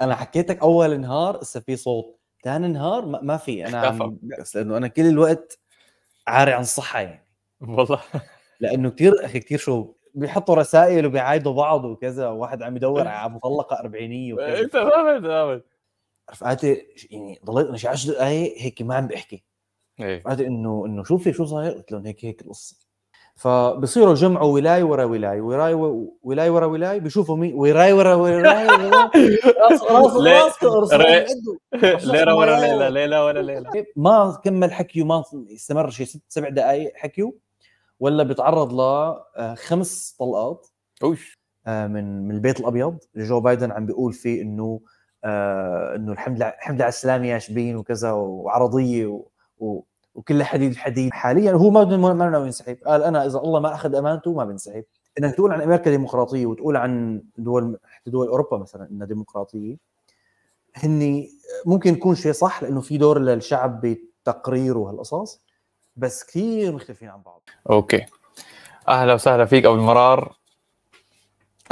انا حكيتك اول نهار لسه في صوت ثاني نهار ما في انا عم لانه انا كل الوقت عاري عن الصحه يعني والله لانه كثير اخي كثير شو بيحطوا رسائل وبيعايدوا بعض وكذا واحد عم يدور إيه. على مطلقه اربعينيه إيه، وكذا انت فهمت فهمت رفقاتي يعني ضليت انا شي 10 دقائق هيك ما عم بحكي إيه. رفقاتي انه انه شوفي شو صاير قلت لهم هيك هيك القصه فبصيروا جمعوا ولاي ورا ولاي وراي ولاي ورا ولاي بيشوفوا مين وراي ورا ولاي راس راس راس راس ليره ورا ليله ليله ورا ليله طيب، ما كمل حكيه ما استمر شيء ست سبع دقائق حكيه ولا بيتعرض لخمس آه، طلقات اوش آه، من من البيت الابيض اللي جو بايدن عم بيقول فيه انه آه، انه الحمد لله الحمد لله على السلامه يا شبين وكذا وعرضيه و وكلها حديد الحديد حاليا هو ما ما ناوي ينسحب قال انا اذا الله ما اخذ امانته ما بنسحب انك تقول عن امريكا ديمقراطيه وتقول عن دول حتى دول اوروبا مثلا انها ديمقراطيه هن ممكن يكون شيء صح لانه في دور للشعب بتقرير وهالقصص بس كثير مختلفين عن بعض اوكي اهلا وسهلا فيك ابو المرار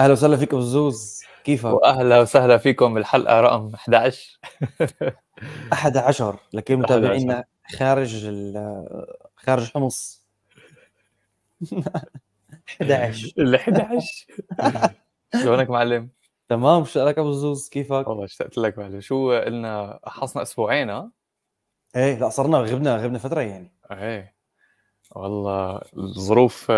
اهلا وسهلا فيك ابو الزوز كيفك؟ واهلا وسهلا فيكم بالحلقه رقم 11 11 لكل متابعينا خارج خارج حمص 11 ال 11 شلونك معلم؟ تمام لك ابو زوز كيفك؟ والله اشتقت لك معلم شو قلنا حصنا اسبوعين ها؟ ايه لا صرنا غبنا غبنا فتره يعني ايه والله الظروف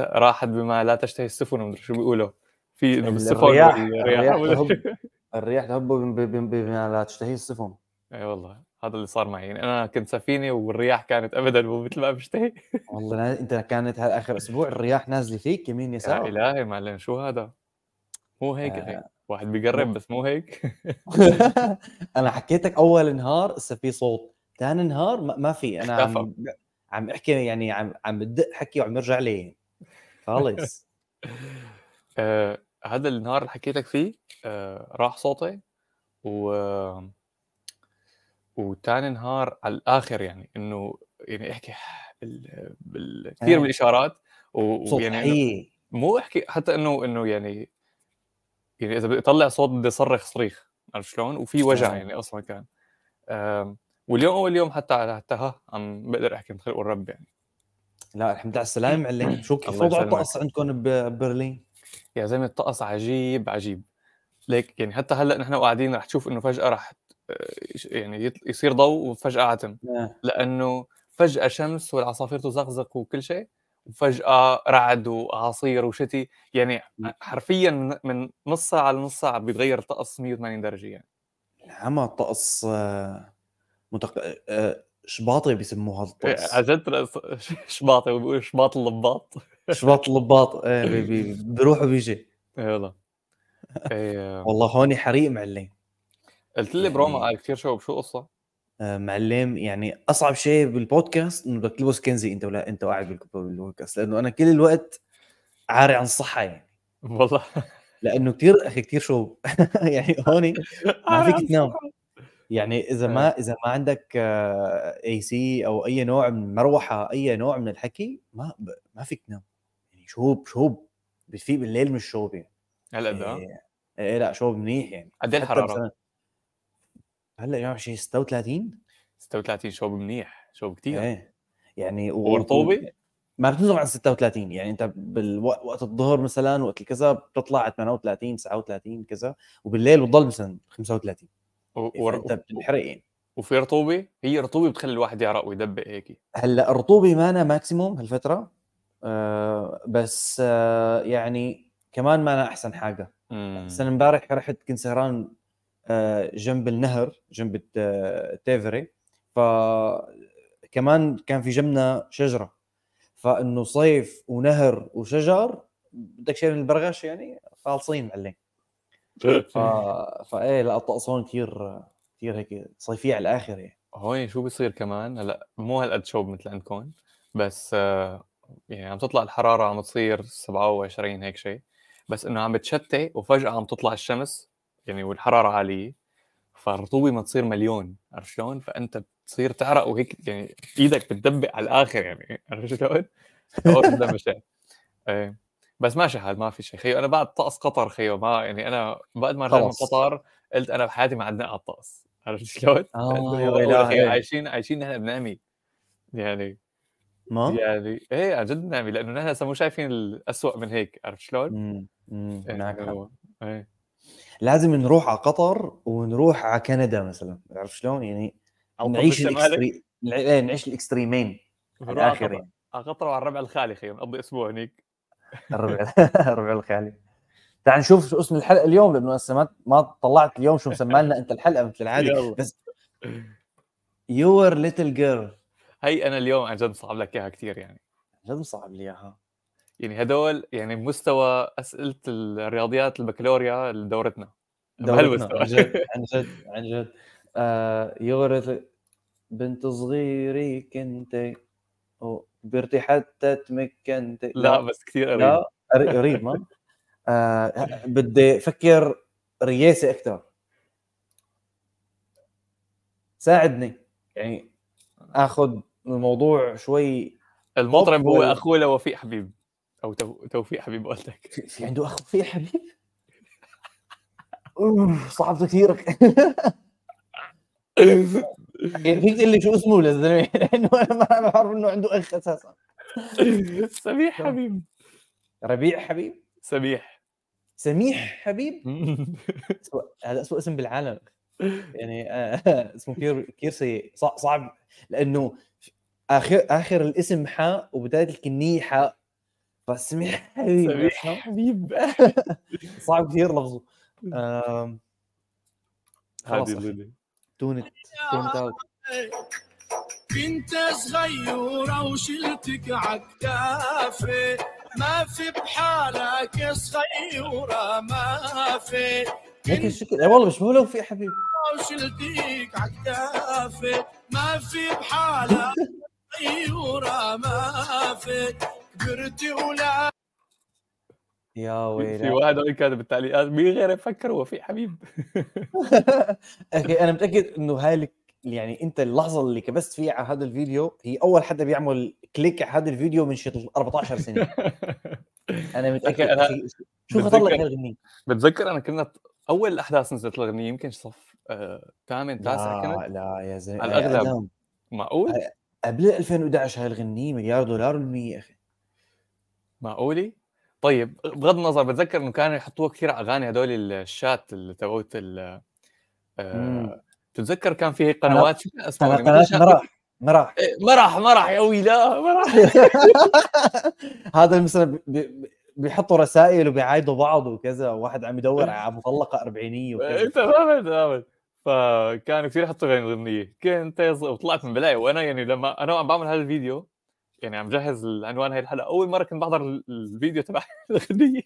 راحت بما لا تشتهي السفن ومدري شو بيقولوا في انه بالسفن الرياح الرياح تهب بما لا تشتهي السفن اي والله هذا اللي صار معي يعني انا كنت سفينه والرياح كانت ابدا مو مثل ما بشتهي والله انت كانت هذا اخر اسبوع الرياح نازله فيك يمين يسار يا الهي معلم شو هذا مو هيك آه. واحد بيقرب بس مو هيك انا حكيتك اول نهار لسه في صوت ثاني نهار ما في انا عم عم احكي يعني عم عم بدق حكي وعم يرجع لي خالص آه هذا النهار اللي حكيتك فيه آه راح صوتي و آه وثاني نهار على الاخر يعني انه يعني احكي كثير من إيه. الاشارات ويعني مو احكي حتى انه انه يعني يعني اذا بدي اطلع صوت بدي اصرخ صريخ عرفت شلون؟ وفي وجع يعني اصلا كان واليوم اول يوم حتى حتى ها عم بقدر احكي من خلق الرب يعني لا الحمد لله على السلامة معلم شو كيف وضع الطقس عندكم ببرلين؟ يا زلمه الطقس عجيب عجيب ليك يعني حتى هلا نحن قاعدين رح تشوف انه فجاه رح يعني يصير ضوء وفجاه عتم نعم. لانه فجاه شمس والعصافير تزغزق وكل شيء وفجاه رعد واعاصير وشتي يعني حرفيا من نص ساعه لنص ساعه بيتغير الطقس 180 درجه يعني العمى طقس آه، متق... آه، شباطي بيسموها الطقس إيه، عن جد شباطي بيقولوا شباط اللباط شباط اللباط ايه بيروح وبيجي اي والله إيه، آه. والله هون حريق معلم قلت لي بروما قال كثير شو شو قصه؟ آه، معلم يعني اصعب شيء بالبودكاست انه بدك تلبس كنزي انت ولا انت قاعد بالبودكاست لانه انا كل الوقت عاري عن الصحه يعني والله لانه كثير اخي كثير شوب يعني هون ما فيك تنام يعني اذا آه. ما اذا ما عندك اي آه، سي او اي نوع من مروحه اي نوع من الحكي ما ما فيك تنام يعني شوب شوب بتفيق بالليل مش شوب يعني هلا إيه،, ايه لا شوب منيح يعني قد ايه الحراره؟ هلا 120 36 36 شوب منيح شوب كثير ايه يعني ورطوبه ما بتنزل عن 36 يعني انت بالوقت الظهر مثلا وقت الكذا بتطلع 38 39 كذا وبالليل بتضل مثلا 35 و... انت بتنحرق يعني, يعني. وفي رطوبه هي رطوبه بتخلي الواحد يعرق ويدبق هيك هلا الرطوبه مانا ماكسيموم هالفتره آه بس آه يعني كمان مانا احسن حاجه مثلا امبارح رحت كنت سهران آه، جنب النهر جنب التيفري آه، فكمان كان في جنبنا شجره فانه صيف ونهر وشجر بدك شيء من البرغش يعني خالصين معلم ف... فايه لا الطقسون كثير كثير هيك صيفيه على الاخر يعني هون شو بيصير كمان هلا مو هالقد شوب مثل عندكم بس آه، يعني عم تطلع الحراره عم تصير 27 هيك شيء بس انه عم بتشتي وفجاه عم تطلع الشمس يعني والحراره عاليه فالرطوبه ما تصير مليون عرفت شلون؟ فانت بتصير تعرق وهيك يعني ايدك بتدبق على الاخر يعني عرفت شلون؟ ايه بس ماشي حال ما في شيء خيو انا بعد طقس قطر خيو ما يعني انا بعد ما رجعت من قطر قلت انا بحياتي ما عدنا على الطقس عرفت شلون؟ اه عايشين عايشين نحن بنعمي يعني ما يعني ايه عن جد بنعمي لانه نحن هسه مو شايفين الاسوء من هيك عرفت شلون؟ امم معك ايه لازم نروح على قطر ونروح على كندا مثلا عرفت شلون يعني أو نعيش الإكستري... إيه، نعيش الاكستريمين الاخر يعني. على قطر وعلى الربع الخالي خلينا نقضي اسبوع هنيك الربع الربع الخالي تعال نشوف شو اسم الحلقه اليوم لانه هسه ما طلعت اليوم شو مسمى لنا انت الحلقه مثل العاده بس يور ليتل جيرل هي انا اليوم عن جد مصعب لك اياها كثير يعني عن جد مصعب لي اياها يعني هدول يعني مستوى اسئله الرياضيات البكالوريا لدورتنا بهالمستوى عن جد عن جد عن جد آه يغرث بنت صغيري كنت وكبرتي حتى تمكنت لا, لا بس كثير قريب لا قريب ما آه بدي افكر رياسي اكثر ساعدني يعني اخذ الموضوع شوي المطرب هو اخوه لوفيق حبيب او توفيق حبيب والدك في عنده اخ يعني في حبيب؟ اوف صعب كثير فيك تقول لي شو اسمه للزلمه لانه انا ما بعرف انه عنده اخ اساسا سميح حبيب ربيع حبيب سميح سميح حبيب هذا اسوء اسم بالعالم يعني آه، اسمه كثير كثير سيء صعب لانه اخر اخر الاسم حاء وبدايه الكنيه حاء فسميح حبيب حبيب صعب كثير لفظه خلاص تونت تونت اوت كنت صغيرة وشلتك عكافي ما في بحالك صغيرة ما في هيك الشكل والله مش مولو في إيه حبيب وشلتك عكافي ما في بحالك صغيرة ما في يا ويلي في واحد كاتب بالتعليقات مين غير يفكر هو في حبيب اخي انا متاكد انه هاي يعني انت اللحظه اللي كبست فيها على هذا الفيديو هي اول حدا بيعمل كليك على هذا الفيديو من شي 14 سنه انا متاكد أنا شو خطر لك هالغنية بتذكر انا كنا اول الاحداث نزلت الغنية يمكن صف آه، ثامن آه تاسع كنت لا يا زلمه على الاغلب معقول قبل 2011 هاي الغنية مليار دولار والمية اخي معقولي؟ طيب بغض النظر بتذكر انه كانوا يحطوها كثير اغاني هدول الشات اللي تبعوت ال آه، تتذكر كان في قنوات شو اسمها قنوات مراح مراح مراح مراح يا ويلا مراح هذا مثلا بيحطوا رسائل وبيعايدوا بعض وكذا واحد عم يدور إيه. على مطلقه اربعينيه إيه، وكذا تماما تماما فكانوا كثير يحطوا غنية كنت وطلعت من بلاي وانا يعني لما انا عم بعمل هذا الفيديو يعني عم جهز العنوان هاي الحلقه اول مره كنت بحضر الفيديو تبع الاغنيه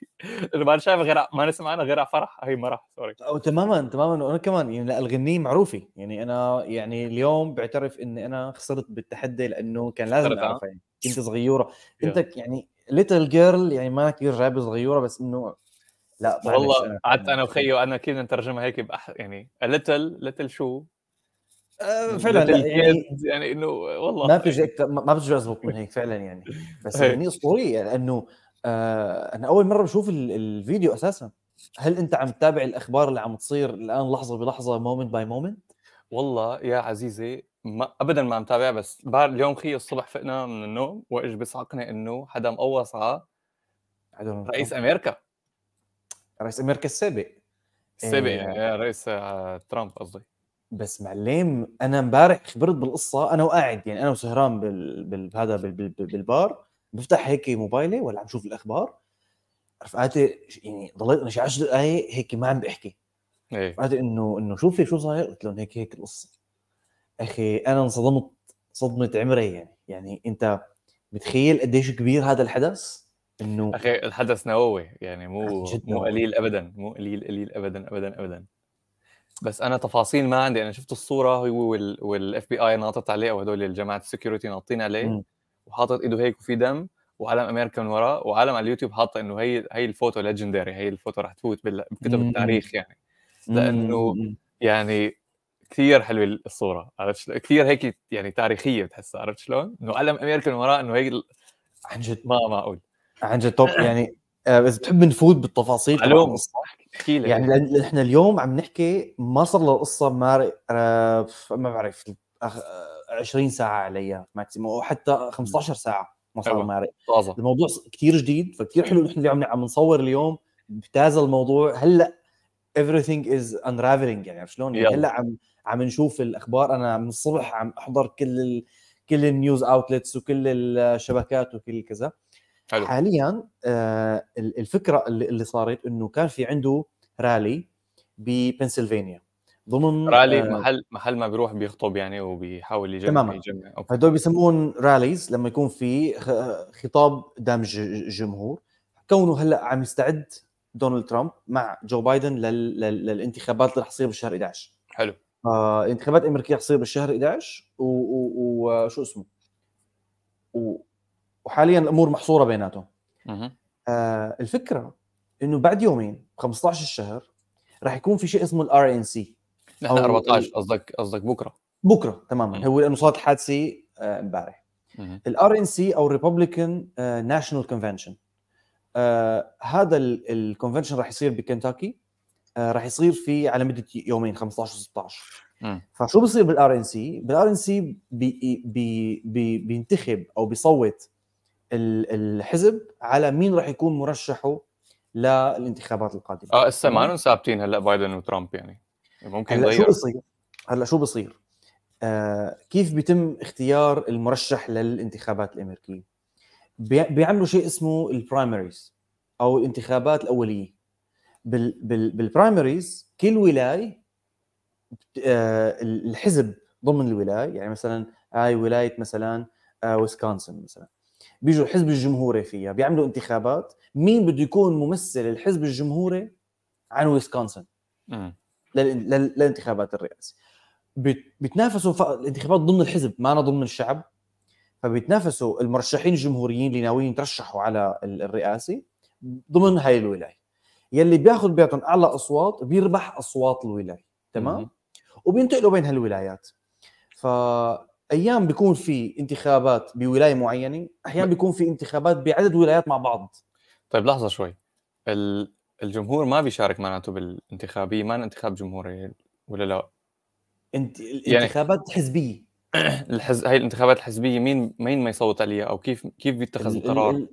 اللي ما شايف غير ما نسمع انا غير على فرح هي مرح سوري أو تماما تماما وانا كمان يعني لا الغنيه معروفه يعني انا يعني اليوم بعترف اني انا خسرت بالتحدي لانه كان لازم اعرفها يعني كنت صغيره انت يعني ليتل جيرل يعني ما كثير جايبه صغيره بس انه لا والله قعدت انا وخيو انا كنا نترجمها هيك بأح... يعني ليتل ليتل شو آه، فعلا لا يعني, يعني انه والله ما في شيء ما بتجي اضبط من هيك فعلا يعني بس هي إيه. يعني اسطوريه لانه يعني آه انا اول مره بشوف الفيديو اساسا هل انت عم تتابع الاخبار اللي عم تصير الان لحظه بلحظه مومنت باي مومنت والله يا عزيزي ما ابدا ما عم تابع بس بعد اليوم خي الصبح فقنا من النوم واجى بيصعقني انه حدا مقوص على رئيس امريكا رئيس امريكا السابق السابق يعني رئيس آه، ترامب قصدي بس معلم انا امبارح خبرت بالقصه انا وقاعد يعني انا وسهران بهذا بالبار بفتح هيك موبايلي ولا عم شوف الاخبار رفقاتي يعني ضليت انا شي 10 دقائق هيك ما عم بحكي ايه رفقاتي انه انه شوفي شو صاير قلت لهم هيك هيك القصه اخي انا انصدمت صدمه عمري يعني يعني انت متخيل قديش كبير هذا الحدث انه اخي الحدث نووي يعني مو مو قليل ابدا مو قليل قليل ابدا ابدا ابدا بس انا تفاصيل ما عندي انا شفت الصوره هو والاف بي اي ناطط عليه او هدول الجماعه السكيورتي ناطين عليه وحاطط ايده هيك وفي دم وعلم امريكا من وراه وعلم على اليوتيوب حاطه انه هي هي الفوتو ليجندري هي الفوتو رح تفوت بكتب التاريخ يعني لانه يعني كثير حلوه الصوره عرفت شلون؟ كثير هيك يعني تاريخيه بتحسها عرفت شلون؟ انه علم امريكا من وراه انه هي عن جد ما معقول عن جد يعني اذا آه، بتحب نفوت بالتفاصيل معلوم يعني نحن احنا اليوم عم نحكي ما صار له قصه ما ما بعرف 20 ساعه عليها ماكسيموم او حتى 15 ساعه ما صار مارق الموضوع كثير جديد فكثير حلو نحن اليوم عم نصور اليوم بتازا الموضوع هلا everything is unraveling يعني عرفت شلون؟ يعني هلا عم عم نشوف الاخبار انا من الصبح عم احضر كل ال... كل النيوز اوتلتس وكل الشبكات وكل كذا حلو. حاليا آه الفكره اللي, اللي صارت انه كان في عنده رالي ببنسلفانيا ضمن رالي آه محل محل ما بيروح بيخطب يعني وبيحاول يجمع تماما يجمع هدول بيسمون راليز لما يكون في خطاب قدام الجمهور كونه هلا عم يستعد دونالد ترامب مع جو بايدن لل... لل... للانتخابات اللي رح تصير بالشهر 11 حلو آه انتخابات الامريكيه رح تصير بالشهر 11 وشو اسمه و... وحاليا الامور محصوره بيناتهم آه الفكره انه بعد يومين 15 الشهر راح يكون في شيء اسمه الار ان سي نحن 14 قصدك قصدك بكره بكره تماما هو لانه صارت الحادثه آه، امبارح الار ان سي او ريببليكان ناشونال كونفنشن هذا الكونفنشن راح يصير بكنتاكي آه راح يصير في على مده يومين 15 و 16 فشو بصير بالار ان سي؟ بالار ان سي بينتخب او بيصوت الحزب على مين راح يكون مرشحه للانتخابات القادمه اه هسه ما ثابتين هلا بايدن وترامب يعني ممكن هلا شو بصير هلا شو بصير آه كيف بيتم اختيار المرشح للانتخابات الامريكيه بيعملوا شيء اسمه البرايمريز او الانتخابات الاوليه بال بال بالبرايمريز كل ولايه آه، الحزب ضمن الولايه يعني مثلا هاي ولايه مثلا آه، ويسكونسن مثلا بيجوا الحزب الجمهوري فيها بيعملوا انتخابات مين بده يكون ممثل الحزب الجمهوري عن ويسكونسن للانتخابات الرئاسيه بيتنافسوا الانتخابات ضمن الحزب ما أنا ضمن الشعب فبيتنافسوا المرشحين الجمهوريين اللي ناويين يترشحوا على الرئاسي ضمن هاي الولايه يلي بياخذ بيعطون اعلى اصوات بيربح اصوات الولايه تمام وبينتقلوا بين هالولايات ف ايام بيكون في انتخابات بولايه معينه احيانا بيكون في انتخابات بعدد ولايات مع بعض طيب لحظه شوي الجمهور ما بيشارك معناته بالانتخابيه ما انتخاب جمهوري ولا لا انت يعني الانتخابات يعني... حزبيه الحز... هاي الانتخابات الحزبيه مين مين ما يصوت عليها او كيف كيف بيتخذ القرار؟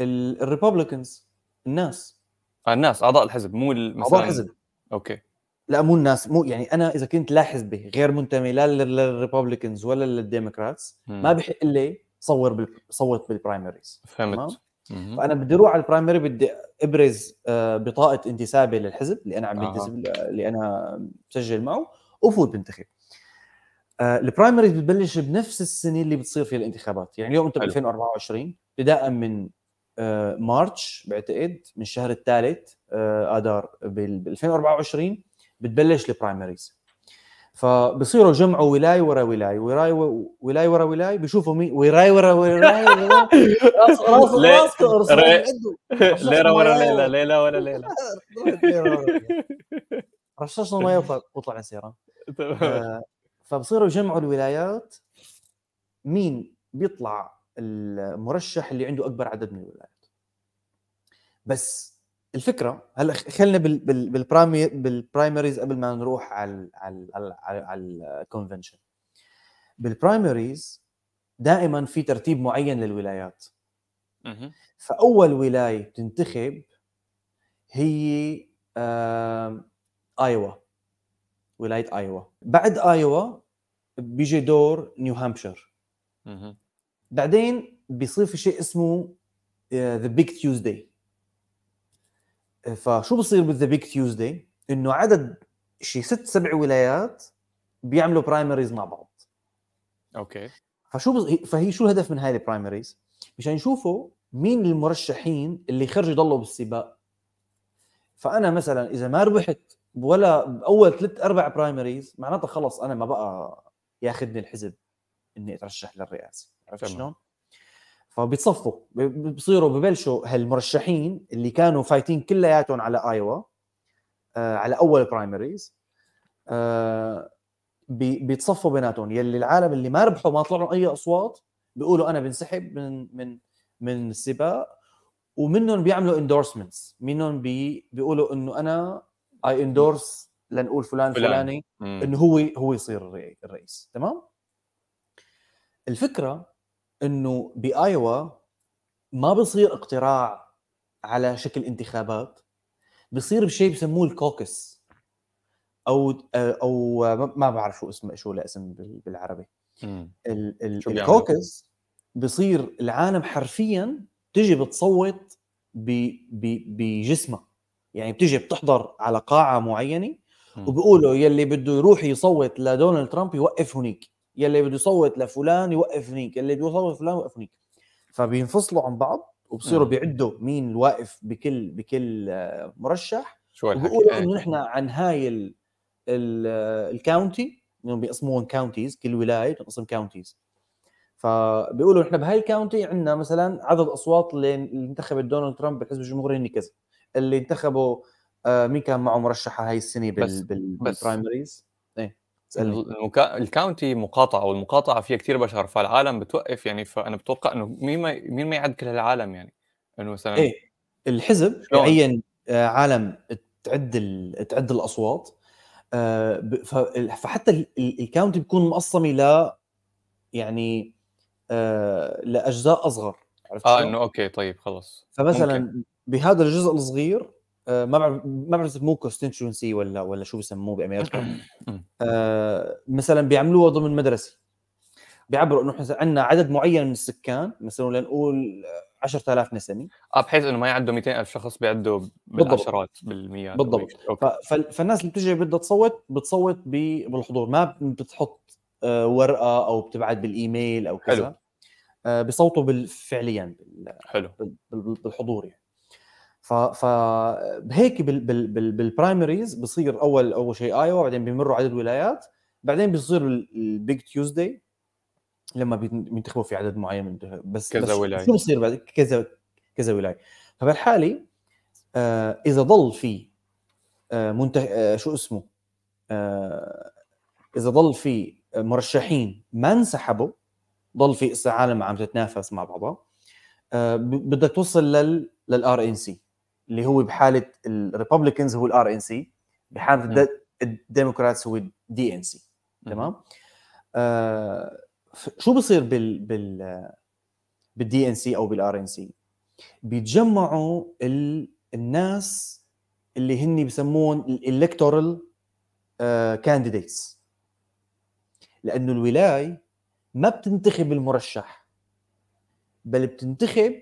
الريببلكنز الناس آه، الناس اعضاء الحزب مو مثلا اعضاء الحزب اوكي لا مو الناس مو يعني انا اذا كنت لا حزبي غير منتمي لا للريببليكنز ولا للديموكراتس ما بحق لي صور بال... صوت بالبرايمريز فهمت فانا بدي اروح على البرايمري بدي ابرز آه، بطاقه انتسابي للحزب اللي انا عم بنتسب آه. اللي انا مسجل معه وفوت بنتخب البرايمريز آه، بتبلش بنفس السنه اللي بتصير فيها الانتخابات يعني اليوم انت ب 2024 بداء من آه، مارتش بعتقد من الشهر الثالث اذار بال 2024 بتبلش البرايمريز فبصيروا جمعوا ولايه ورا ولايه وراي ولايه ورا ولايه بيشوفوا مين وراي ورا ورا راس راس راس ليره ورا ليله ليله ورا ليله رششنا ما يطلع وطلع سيران فبصيروا يجمعوا الولايات مين بيطلع المرشح اللي عنده اكبر عدد من الولايات بس الفكره هلا خلينا بالبرايمري بالبرايمريز قبل ما نروح على على على, على الكونفنشن بالبرايمريز دائما في ترتيب معين للولايات فاول ولايه بتنتخب هي ايوا ولايه ايوا بعد ايوا بيجي دور نيو هامبشير بعدين بيصير في شيء اسمه ذا بيج تيوزداي فشو بصير بذا بيج تيوزداي؟ انه عدد شي ست سبع ولايات بيعملوا برايمريز مع بعض اوكي فشو بز... فهي شو الهدف من هاي البرايمريز؟ مشان يشوفوا مين المرشحين اللي خرجوا يضلوا بالسباق فانا مثلا اذا ما ربحت ولا باول ثلاث اربع برايمريز معناتها خلص انا ما بقى ياخذني الحزب اني اترشح للرئاسه عرفت شلون؟ فبيتصفوا بصيروا ببلشوا هالمرشحين اللي كانوا فايتين كلياتهم على ايوا آه على اول برايمريز آه بي بيتصفوا بيناتهم يلي العالم اللي ما ربحوا ما طلعوا اي اصوات بيقولوا انا بنسحب من من من السباق ومنهم بيعملوا اندورسمنتس منهم بي بيقولوا انه انا اي اندورس لنقول فلان, فلان. فلاني انه هو هو يصير الرئيس تمام الفكره انه بايوا ما بصير اقتراع على شكل انتخابات بصير بشيء بسموه الكوكس او او ما بعرف شو اسمه شو الاسم بالعربي ال ال الكوكس بصير العالم حرفيا بتجي بتصوت بجسمها يعني بتجي بتحضر على قاعه معينه وبقولوا يلي بده يروح يصوت لدونالد ترامب يوقف هنيك يلي بده يصوت لفلان يوقف هنيك يلي بده يصوت لفلان يوقف هنيك فبينفصلوا عن بعض وبصيروا بيعدوا مين الواقف بكل بكل آه، مرشح شو بيقولوا انه إيه. نحن عن هاي آه، الكاونتي انهم بيقسموهم كاونتيز كل ولايه بتنقسم كاونتيز فبيقولوا نحن بهاي الكاونتي عندنا مثلا عدد اصوات اللي انتخبت دونالد ترامب بالحزب الجمهوري هن كذا اللي انتخبوا آه، مين كان معه مرشحه هاي السنه بال بس بالبرايمريز المكا... الكاونتي مقاطعه والمقاطعه فيها كثير بشر فالعالم بتوقف يعني فانا بتوقع انه مين ما مين ما يعد كل هالعالم يعني انه مثلا ايه الحزب يعين آه، عالم تعد تعد الاصوات آه، فحتى الكاونتي بيكون مقسم ل يعني آه، لاجزاء اصغر عرفت اه انه اوكي طيب خلص فمثلا ممكن. بهذا الجزء الصغير آه، ما بعرف ما بعرف بسموه كونستنشنسي ولا ولا شو بسموه بامريكا أمم. آه مثلا بيعملوها ضمن مدرسه بيعبروا انه احنا عندنا عدد معين من السكان مثلا لنقول 10000 نسمه اه بحيث انه ما يعدوا 200000 شخص بيعدوا بالعشرات بالمئات بالضبط فالناس اللي بتجي بدها تصوت بتصوت بالحضور ما بتحط آه، ورقه او بتبعت بالايميل او كذا آه، حلو. بصوته فعليا حلو بالحضور يعني فهيك بالبرايمريز بصير اول اول شيء ايوا بعدين بيمروا عدد ولايات بعدين بيصير البيج تيوزداي لما بينتخبوا في عدد معين بس كذا ولايه شو بصير بعد كذا كذا ولايه فبالحالي آه اذا ضل في آه منت... آه شو اسمه آه اذا ضل في مرشحين ما انسحبوا ضل في عالم عم تتنافس مع بعضها آه بدك توصل لل للار ان سي اللي هو بحاله الريببلكنز هو الار ان سي بحاله الديمقراطس هو الدي ان سي تمام آه شو بصير بال بال بالدي ان سي او بالار ان سي بيتجمعوا ال... الناس اللي هن بسموهم الالكتورال كانديديتس آه، لانه الولايه ما بتنتخب المرشح بل بتنتخب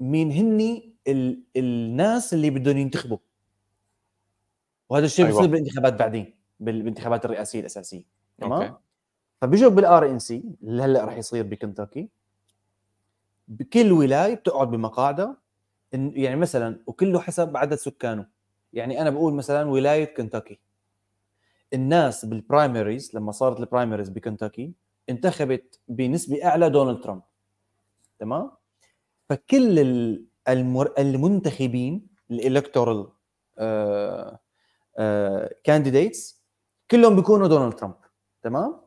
مين هن ال... الناس اللي بدهم ينتخبوا وهذا الشيء أيوة. بيصير بالانتخابات بعدين بالانتخابات الرئاسيه الاساسيه تمام فبيجوا بالار ان سي اللي هلا رح يصير بكنتاكي بكل ولايه بتقعد بمقاعدها يعني مثلا وكله حسب عدد سكانه يعني انا بقول مثلا ولايه كنتاكي الناس بالبرايمريز لما صارت البرايمريز بكنتاكي انتخبت بنسبه اعلى دونالد ترامب تمام فكل ال... المر... المنتخبين الالكتورال كانديديتس آه، آه، كلهم بيكونوا دونالد ترامب تمام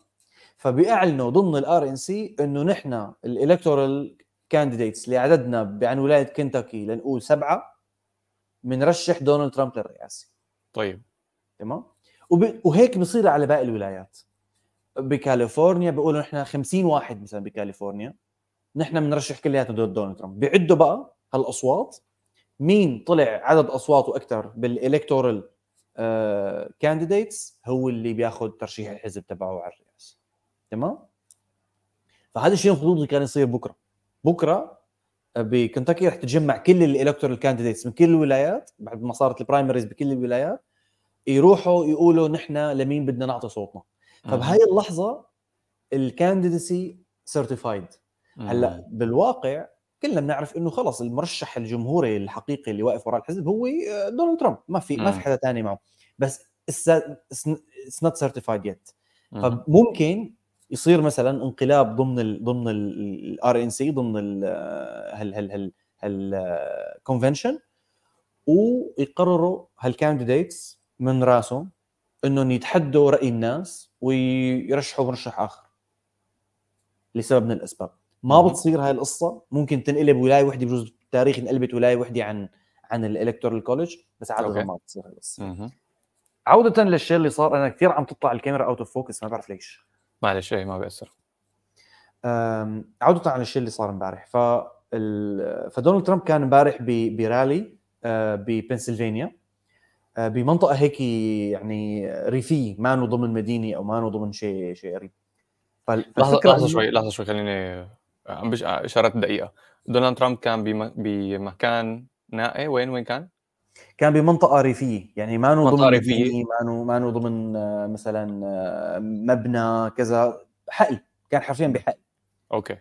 فبيعلنوا ضمن الار ان سي انه نحن الالكتورال كانديديتس اللي عددنا بعن ولايه كنتاكي لنقول سبعه بنرشح دونالد ترامب للرئاسه طيب تمام وب... وهيك بصير على باقي الولايات بكاليفورنيا بيقولوا نحن 50 واحد مثلا بكاليفورنيا نحن بنرشح كلياتنا دونالد ترامب بيعدوا بقى هالاصوات مين طلع عدد اصواته اكثر بالالكتورال كانديديتس آه، هو اللي بياخذ ترشيح الحزب تبعه على الرئاسه تمام فهذا الشيء المفروض كان يصير بكره بكره آه، بكنتاكي رح تتجمع كل الالكتورال كانديديتس من كل الولايات بعد ما صارت البرايمريز بكل الولايات يروحوا يقولوا نحن لمين بدنا نعطي صوتنا فبهاي اللحظه الكانديدسي سيرتيفايد هلا بالواقع كلنا بنعرف انه خلص المرشح الجمهوري الحقيقي اللي واقف وراء الحزب هو آه، دونالد ترامب ما في ما في حدا ثاني معه بس اتس نوت سيرتيفايد يت فممكن يصير مثلا انقلاب ضمن الـ ضمن الار ان سي ضمن ال آه، هال هال هال الكونفنشن آه، ويقرروا هالكانديديتس من راسهم انهم يتحدوا راي الناس ويرشحوا مرشح اخر لسبب من الاسباب ما بتصير هاي القصه ممكن تنقلب ولايه وحده بجوز بالتاريخ انقلبت ولايه وحده عن عن الالكتورال كولج بس عاده أوكي. ما بتصير هاي القصه عوده للشيء اللي صار انا كثير عم تطلع الكاميرا اوت اوف فوكس ما بعرف ليش معلش إيه، ما بيأثر عوده على الشيء اللي صار امبارح ف فدونالد ترامب كان امبارح برالي أه، ببنسلفانيا أه، بمنطقه هيك يعني ريفيه ما ضمن مدينه او ما ضمن شيء شيء قريب لحظه لحظه شوي لحظه شوي خليني عم آه، آه، اشارات دقيقه دونالد ترامب كان بمكان نائي وين وين كان؟ كان بمنطقه ريفيه يعني ما ضمن منطقه ريفيه يعني ما ما ضمن آه، مثلا مبنى كذا حقل كان حرفيا بحقل اوكي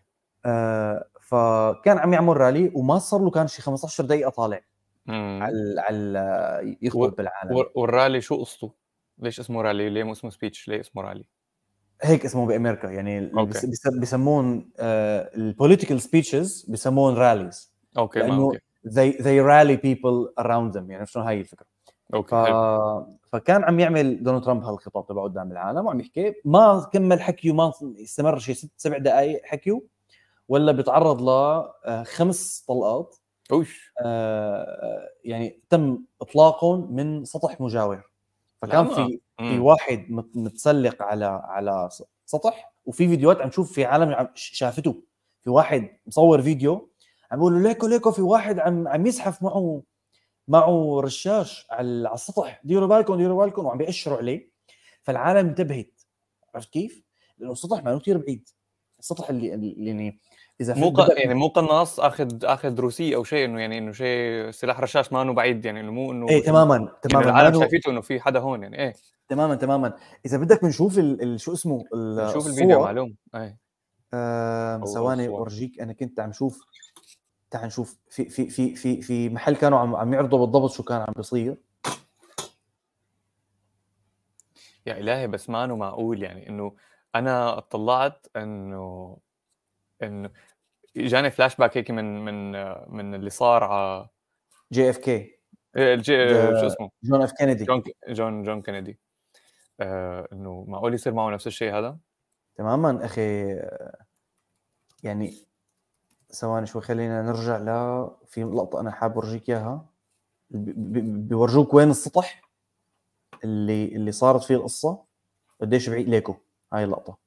آه فكان عم يعمل رالي وما صار له كان شي 15 دقيقه طالع مم. على على يخطب و... بالعالم والرالي شو قصته؟ ليش اسمه رالي؟ ليه مو اسمه سبيتش؟ ليه اسمه رالي؟ هيك اسمه بامريكا يعني أوكي. بسمون البوليتيكال آه، سبيتشز بسمون راليز اوكي لانه they they rally people around them يعني شلون هاي الفكره اوكي ف... فكان عم يعمل دونالد ترامب هالخطاب تبعه قدام العالم وعم يحكي ما كمل حكيه ما استمر شيء ست سبع دقائق حكيه ولا بيتعرض لخمس آه، طلقات اوش آه، يعني تم اطلاقهم من سطح مجاور فكان في في واحد متسلق على على سطح وفي فيديوهات عم نشوف في عالم شافته في واحد مصور فيديو عم بيقولوا ليكو ليكو في واحد عم عم يزحف معه معه رشاش على السطح ديروا بالكم ديروا بالكم وعم بيأشروا عليه فالعالم انتبهت عرفت كيف؟ لانه السطح ما كثير بعيد السطح اللي يعني اذا مو يعني مو قناص اخذ اخذ روسي او شيء انه يعني انه شيء سلاح رشاش ما انه بعيد يعني انه مو انه ايه تماما يعني تماما يعني العالم شايفته انه في حدا هون يعني ايه تماما تماما اذا بدك بنشوف ال... ال... شو اسمه ال... نشوف الفيديو معلوم ايه آه... ثواني اورجيك انا كنت عم شوف تعال نشوف في في في في في محل كانوا عم عم يعرضوا بالضبط شو كان عم بيصير يا الهي بس ما انه معقول يعني انه انا اطلعت انه انه جاني فلاش باك هيك من من من اللي صار على جي اف كي إيه، الجي شو اسمه جون اف كندي جون جون جون كندي آه انه معقول يصير معه نفس الشيء هذا تماما اخي آه، يعني ثواني شوي خلينا نرجع ل في لقطه انا حاب اورجيك اياها بيورجوك وين السطح اللي اللي صارت فيه القصه قديش بعيد ليكو هاي اللقطه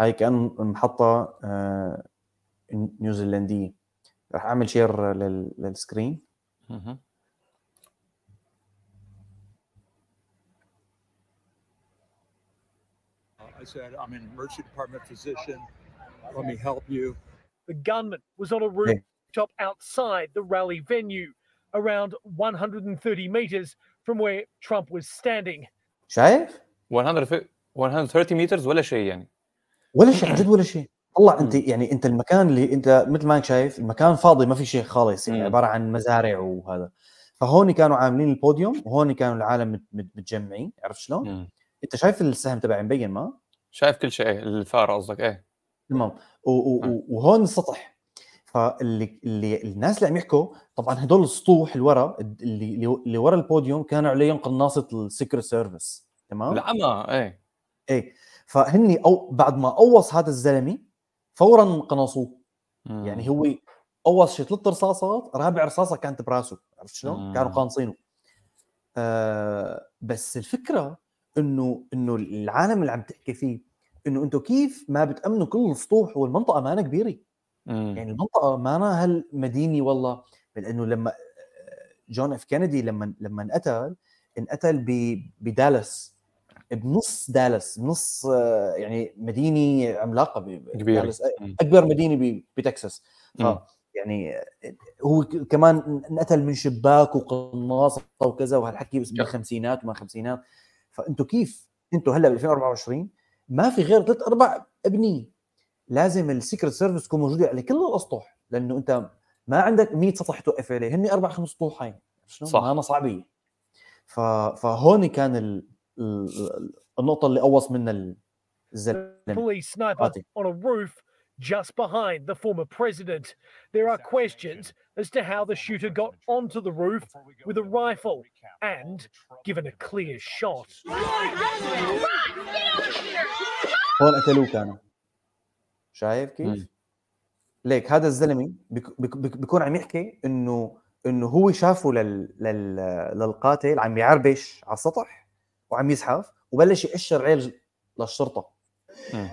هاي كان محطه آه نيوزيلنديه راح اعمل شير للسكرين I said, I'm an emergency department physician. Let me help you. The gunman was on a rooftop outside the rally venue, around 130 meters from where Trump was standing. شايف؟ 130 meters ولا شيء يعني. ولا شيء عن جد ولا شيء. طلع انت إمم. يعني انت المكان اللي انت مثل ما انت شايف المكان فاضي ما في شيء خالص يعني إمم. عباره عن مزارع وهذا فهون كانوا عاملين البوديوم وهون كانوا العالم متجمعين عرفت شلون؟ مم. انت شايف السهم تبعي مبين ما؟ شايف كل شيء الفار قصدك ايه تمام إمم. وهون السطح فاللي اللي الناس اللي عم يحكوا طبعا هدول السطوح اللي ورا اللي اللي ورا البوديوم كانوا عليهم قناصه السكر سيرفيس تمام؟ العمى ايه ايه فهني او بعد ما قوص هذا الزلمه فورا قنصوه يعني هو اول شيء ثلاث رصاصات رابع رصاصه كانت براسه عرفت شلون؟ كانوا قانصينه آه بس الفكره انه انه العالم اللي عم تحكي فيه انه انتم كيف ما بتامنوا كل السطوح والمنطقه مانا كبيره يعني المنطقه مانا هالمدينه والله لانه لما آه، جون اف كينيدي لما لما انقتل انقتل بدالاس بنص دالاس بنص آه، يعني مدينه عملاقه كبير اكبر مدينه بتكساس يعني آه، هو كمان انقتل من شباك وقناصه وكذا وهالحكي بس بالخمسينات وما خمسينات فانتم كيف انتم هلا ب 2024 ما في غير ثلاث اربع ابني لازم السيكرت سيرفيس تكون موجوده على كل الاسطح لانه انت ما عندك 100 سطح توقف عليه هن اربع خمس سطوحين شنو؟ صح صعبيه فهون كان النقطه اللي قوص منها الزلمه police sniper on a roof just behind the former president there are questions as to how the shooter got onto the roof with a rifle and given a clear shot هون قتلوه كانوا شايف كيف؟ ليك هذا الزلمه بيكون عم يحكي انه انه هو شافه لل... لل... للقاتل عم يعربش على السطح وعم يزحف وبلش يقشر عيل للشرطه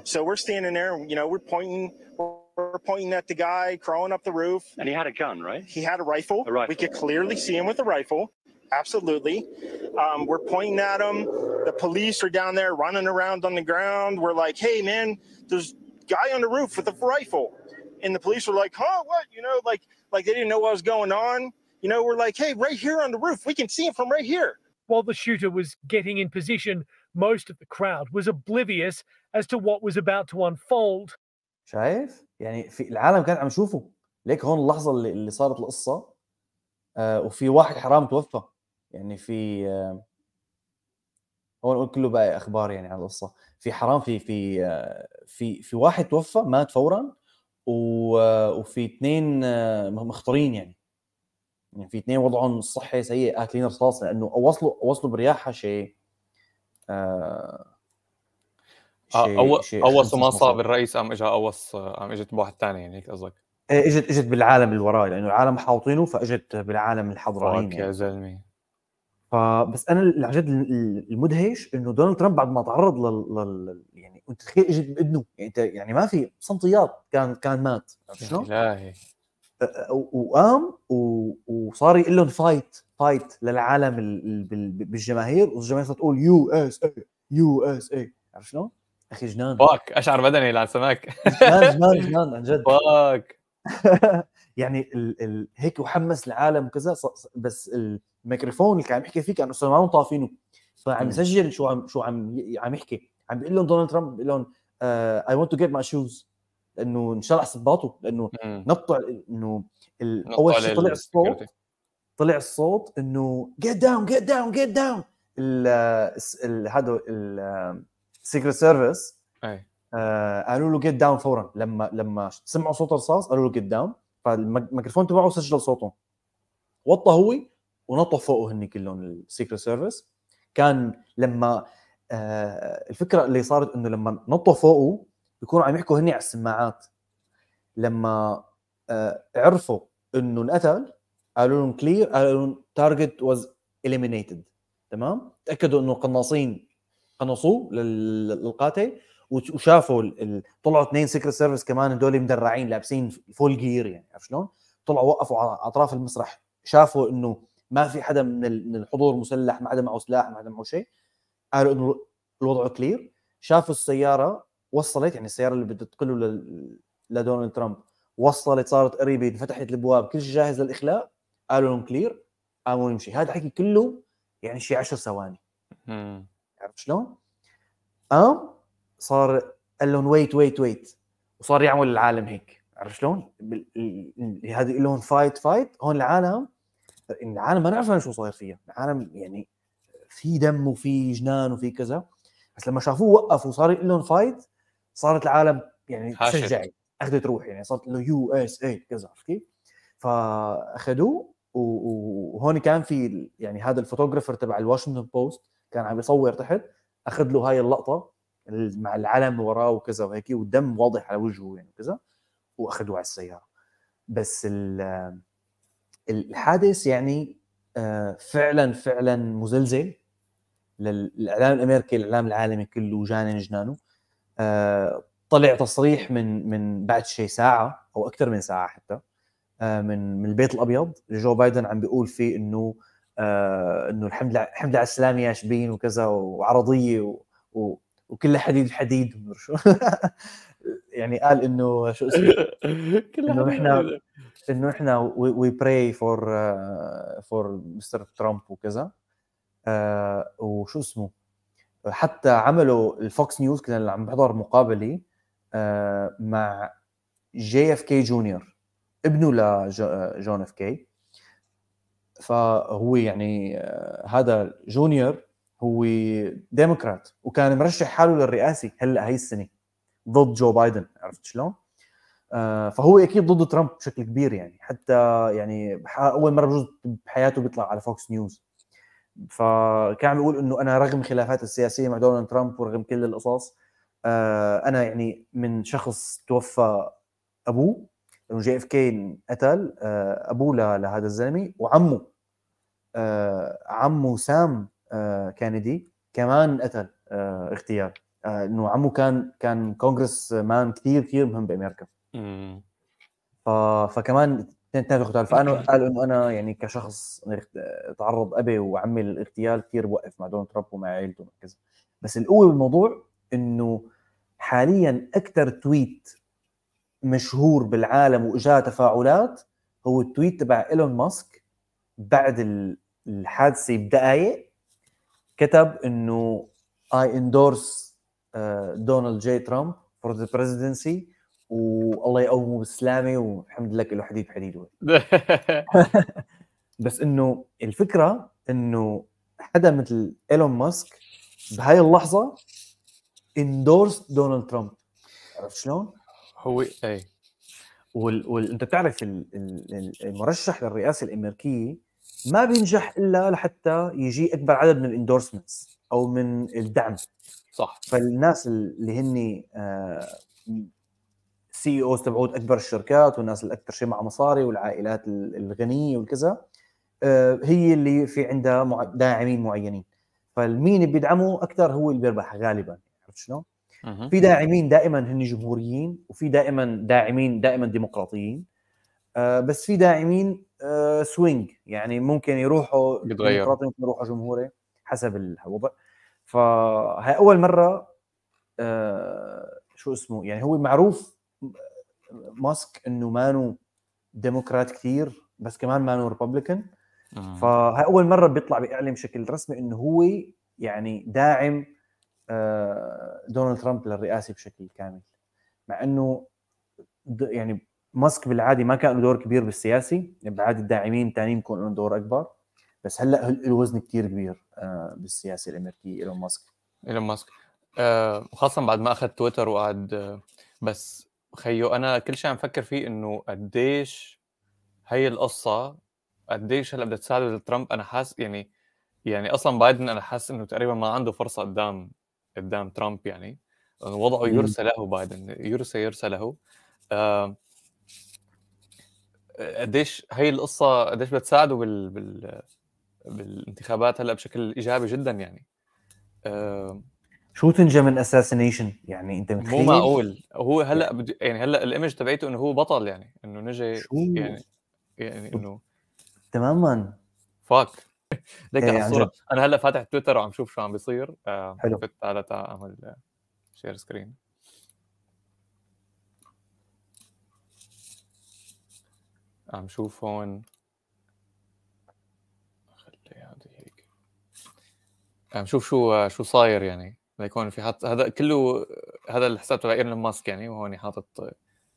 So we're standing there, you know, we're pointing, we're pointing at the guy crawling up the roof. And he had a gun, right? He had a rifle. A rifle. We could clearly see him with a rifle. Absolutely. Um, we're pointing at him. The police are down there running around on the ground. We're like, hey, man, there's guy on the roof with a rifle. And the police were like, huh, what? You know, like, like they didn't know what was going on. You know, we're like, hey, right here on the roof, we can see him from right here. while the shooter was getting in position, most of the crowd was oblivious as to what was about to unfold. شايف؟ يعني في العالم كان عم يشوفه، ليك هون اللحظة اللي, اللي صارت القصة آه وفي واحد حرام توفى، يعني في آه هون كله باقي اخبار يعني عن القصة، في حرام في في آه في في واحد توفى مات فورا آه، وفي اثنين آه، مختارين يعني يعني في اثنين وضعهم الصحي سيء اكلين رصاص لانه وصلوا وصلوا برياحه آه، آه، شيء آه اوص ما صاب الرئيس قام اجى اوص قام اجت بواحد ثاني يعني هيك قصدك إيه، اجت اجت بالعالم اللي وراي لانه العالم حاوطينه فاجت بالعالم الحضراني يعني. يا زلمه فبس انا العجد عن جد المدهش انه دونالد ترامب بعد ما تعرض لل, لل... يعني انت تخيل اجت باذنه يعني انت يعني ما في سنتيات كان كان مات شلون؟ الهي وقام وصار يقول لهم فايت فايت للعالم بالجماهير والجماهير صارت تقول يو اس اي يو اس اي عرفت شلون؟ اخي جنان باك اشعر بدني سماك جنان جنان جنان عن جد باك يعني ال ال هيك وحمس العالم وكذا بس الميكروفون اللي كان عم يحكي فيه كانوا ما طافينه فعم يسجل شو عم شو عم عم يحكي عم بيقول لهم دونالد ترامب بيقول لهم اي ونت تو جيت ماي شوز انه انشرح صباطه لانه نطوا انه اول شيء طلع الصوت طلع الصوت انه جيت داون جيت داون جيت داون هذا السيكرت سيرفيس آه، قالوا له جيت داون فورا لما لما سمعوا صوت الرصاص قالوا له جيت داون فالميكروفون تبعه سجل صوته وطى هو ونطوا فوقه هن كلهم السيكرت سيرفيس كان لما آه الفكره اللي صارت انه لما نطوا فوقه بيكونوا عم يحكوا هني على السماعات لما آه، عرفوا انه انقتل قالوا لهم كلير قالوا لهم تارجت واز اليمينيتد تمام تاكدوا انه القناصين قنصوه للقاتل وشافوا طلعوا اثنين سكرت سيرفيس كمان هدول مدرعين لابسين فول جير يعني عرفت شلون؟ طلعوا وقفوا على اطراف المسرح شافوا انه ما في حدا من الحضور مسلح ما حدا معه سلاح ما حدا معه شيء قالوا انه الوضع كلير شافوا السياره وصلت يعني السياره اللي بدها تقله لدونالد ترامب وصلت صارت قريبه انفتحت الابواب كل شيء جاهز للاخلاء قالوا لهم كلير قاموا يمشي هذا الحكي كله يعني شيء 10 ثواني عرفت شلون؟ قام صار قال لهم ويت ويت ويت وصار يعمل العالم هيك عرفت شلون؟ هذه لهم فايت فايت هون العالم العالم ما نعرف شو صاير فيها العالم يعني في دم وفي جنان وفي كذا بس لما شافوه وقف وصار يقول لهم فايت صارت العالم يعني تشجع اخذت روح يعني صارت انه يو اس اي كذا عرفت كيف؟ فاخذوه وهون كان في يعني هذا الفوتوغرافر تبع الواشنطن بوست كان عم يصور تحت اخذ له هاي اللقطه مع العلم وراه وكذا وهيك والدم واضح على وجهه يعني وكذا واخذوه على السياره بس الحادث يعني آه، فعلا فعلا مزلزل للاعلام الامريكي الاعلام العالمي كله جانن جنانه طلع تصريح من من بعد شيء ساعه او اكثر من ساعه حتى آه، من من البيت الابيض جو بايدن عم بيقول فيه انه آه، انه الحمد لله الحمد لله على السلامه يا شبين وكذا وعرضيه و, و وكلها حديد حديد شو يعني قال انه شو اسمه انه احنا انه احنا وي براي فور فور مستر ترامب وكذا آه، وشو اسمه حتى عملوا الفوكس نيوز كان عم بحضر مقابله آه، مع جي اف كي جونيور ابنه لجون آه، اف كي فهو يعني آه، هذا جونيور هو ديمقراط وكان مرشح حاله للرئاسه هلا هي السنه ضد جو بايدن عرفت شلون؟ فهو اكيد ضد ترامب بشكل كبير يعني حتى يعني اول مره بجوز بحياته بيطلع على فوكس نيوز فكان عم بيقول انه انا رغم خلافاتي السياسيه مع دونالد ترامب ورغم كل القصص آه، انا يعني من شخص توفى ابوه لانه جي اف كي قتل آه، ابوه لهذا الزلمه وعمه آه، عمه سام كينيدي كمان قتل اغتيال انه عمه كان كان كونغرس مان كثير كثير مهم بامريكا فكمان تنتهي قتال فانا قال انه انا يعني كشخص تعرض ابي وعمي للاغتيال كثير بوقف مع دونالد ترامب ومع عائلته وكذا بس القوه بالموضوع انه حاليا اكثر تويت مشهور بالعالم واجاه تفاعلات هو التويت تبع ايلون ماسك بعد الحادثه بدقائق كتب انه اي اندورس آه، دونالد جي ترامب فور ذا the presidency والله يقومه بالسلامه والحمد لك له حديد بحديده بس انه الفكره انه حدا مثل ايلون ماسك بهاي اللحظه اندورس دونالد ترامب عرفت شلون؟ هو اي وانت وال... بتعرف ال... المرشح للرئاسه الامريكيه ما بينجح الا لحتى يجي اكبر عدد من الاندورسمنتس او من الدعم صح فالناس اللي هن آه، السي اوز تبعود اكبر الشركات والناس الاكثر شيء مع مصاري والعائلات الغنيه والكذا آه، هي اللي في عندها داعمين معينين فالمين اللي بيدعمه اكثر هو اللي بيربح غالبا عرفت شلون؟ في داعمين دائما هن جمهوريين وفي دائما داعمين دائما ديمقراطيين آه، بس في داعمين سوينج آه، يعني ممكن يروحوا ديمقراطي ممكن يروحوا جمهوري حسب الوضع فهي اول مره شو اسمه يعني هو معروف ماسك انه مانو ديمقراط كثير بس كمان مانو ريببليكان آه. فاول مره بيطلع بيعلن بشكل رسمي انه هو يعني داعم آه، دونالد ترامب للرئاسه بشكل كامل مع انه يعني ماسك بالعاده ما كان له دور كبير بالسياسي يعني بالعاده الداعمين الثانيين بيكون لهم دور اكبر بس هلا له وزن كثير كبير آه، بالسياسه الامريكيه ايلون ماسك ايلون ماسك آه، خاصه بعد ما اخذ تويتر وقعد بس خيو انا كل شيء عم فكر فيه انه قديش هي القصه قديش هلا بدها تساعد ترامب انا حاسس يعني يعني اصلا بايدن انا حاسس انه تقريبا ما عنده فرصه قدام قدام ترامب يعني وضعه يرسى له بايدن يرسى يرسى له قديش هي القصه قديش بتساعده بال... بال بالانتخابات هلا بشكل ايجابي جدا يعني آه شو شوتنجا من اساسينيشن يعني انت متخيل مو معقول هو هلا يعني بد... يعني هلا الايمج تبعته انه هو بطل يعني انه نجي يعني يعني انه تماما فاك ليك على الصوره انا هلا فاتح تويتر وعم شوف شو عم بيصير آه، حلو فت تعال تعال اعمل شير آه، سكرين عم شوف هون خلي هذه هيك عم شوف شو آه، شو صاير يعني يكون في حاط هذا كله هذا الحساب تبع ايرلين ماسك يعني وهون حاطط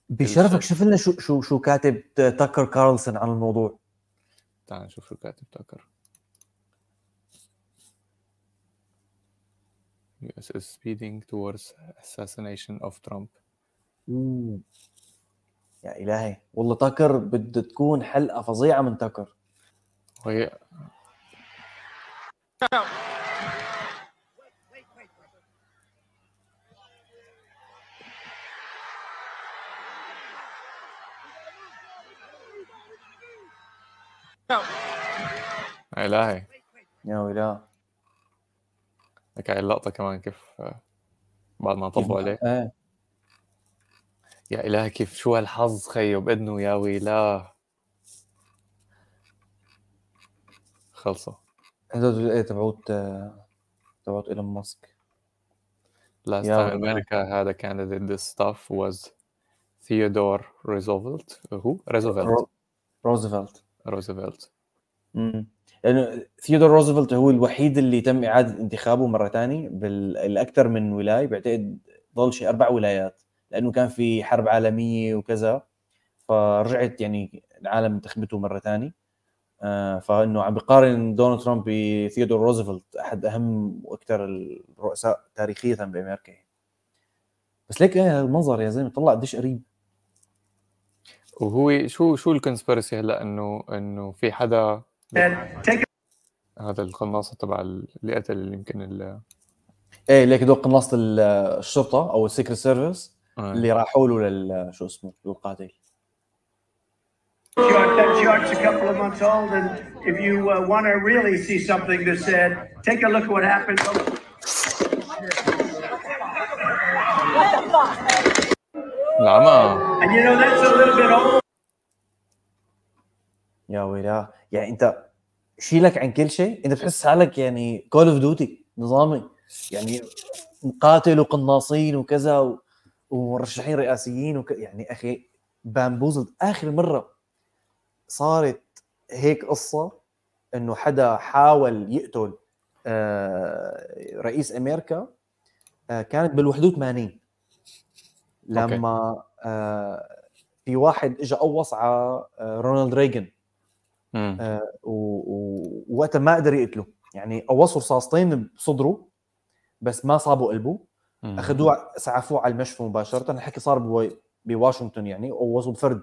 بشرفك شوف لنا شو شو شو كاتب تاكر كارلسون عن الموضوع تعال نشوف شو كاتب تاكر US is speeding towards assassination of Trump. يا إلهي والله تاكر بده تكون حلقة فظيعة من تاكر. وهي يا الهي يا ويلاه لك هاي اللقطه كمان كيف آه، بعد ما طبوا عليه آه. يا الهي كيف شو هالحظ خيو باذنه يا ويلاه خلصوا هذول الايه تبعوت آه، تبعوت ايلون ماسك Last تايم time America yeah. had a candidate this stuff was Theodore Roosevelt. Who? Roosevelt. Roosevelt. روزفلت امم لانه ثيودور روزفلت هو الوحيد اللي تم اعاده انتخابه مره ثانيه بالاكثر من ولايه بعتقد ضل شيء اربع ولايات لانه كان في حرب عالميه وكذا فرجعت يعني العالم انتخبته مره ثانيه آه، فانه عم بقارن دونالد ترامب بثيودور روزفلت احد اهم واكثر الرؤساء تاريخيا بامريكا يعني. بس ليك آه، المنظر يا زلمه طلع قديش قريب وهو شو شو الكونسبيرسي هلا انه انه في حدا آه، هذا القناص تبع اللي قتل يمكن ال ايه ليك دول قناص الشرطه او السيكريت سيرفيس آه. اللي راحوا له لل شو اسمه للقاتل Shark's a couple of months old, and if you uh, want to really see something said, take a look at what happened. What the fuck? نعم يا ويلاه يعني انت شيلك عن كل شيء انت بتحس حالك يعني كول اوف ديوتي نظامي يعني مقاتل وقناصين وكذا و... ومرشحين رئاسيين وك... يعني اخي بامبوزد اخر مره صارت هيك قصه انه حدا حاول يقتل آه رئيس امريكا آه كانت بال 81 لما آه، في واحد اجى قوص على رونالد ريغن آه، ووقتها ما قدر يقتله يعني قوصوا رصاصتين بصدره بس ما صابوا قلبه اخذوه سعفوه على المشفى مباشره الحكي صار بواشنطن يعني وقوصوا بفرد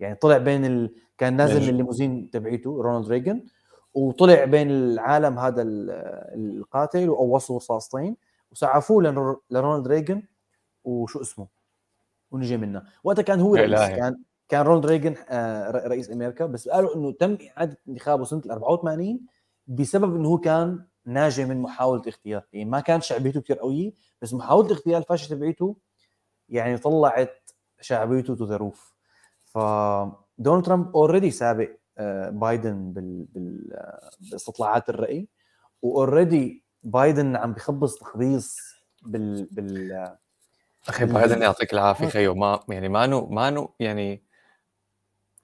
يعني طلع بين ال... كان نازل من الليموزين تبعيته رونالد ريغن وطلع بين العالم هذا القاتل وقوصوا رصاصتين وسعفوه لرونالد ريغن وشو اسمه ونجي منها وقتها كان هو رئيس كان كان رونالد ريغن آه، رئيس امريكا بس قالوا انه تم اعاده انتخابه سنه 84 بسبب انه هو كان ناجي من محاوله اغتيال يعني ما كانت شعبيته كثير قويه بس محاوله الاغتيال الفاشله تبعيته يعني طلعت شعبيته تو ذا روف ف دونالد ترامب اوريدي سابق آه، بايدن بال... بال... آه، باستطلاعات الراي واوريدي بايدن عم بخبص تخبيص بال بال اخي بعدني يعطيك العافيه خيو ما يعني مانو مانو يعني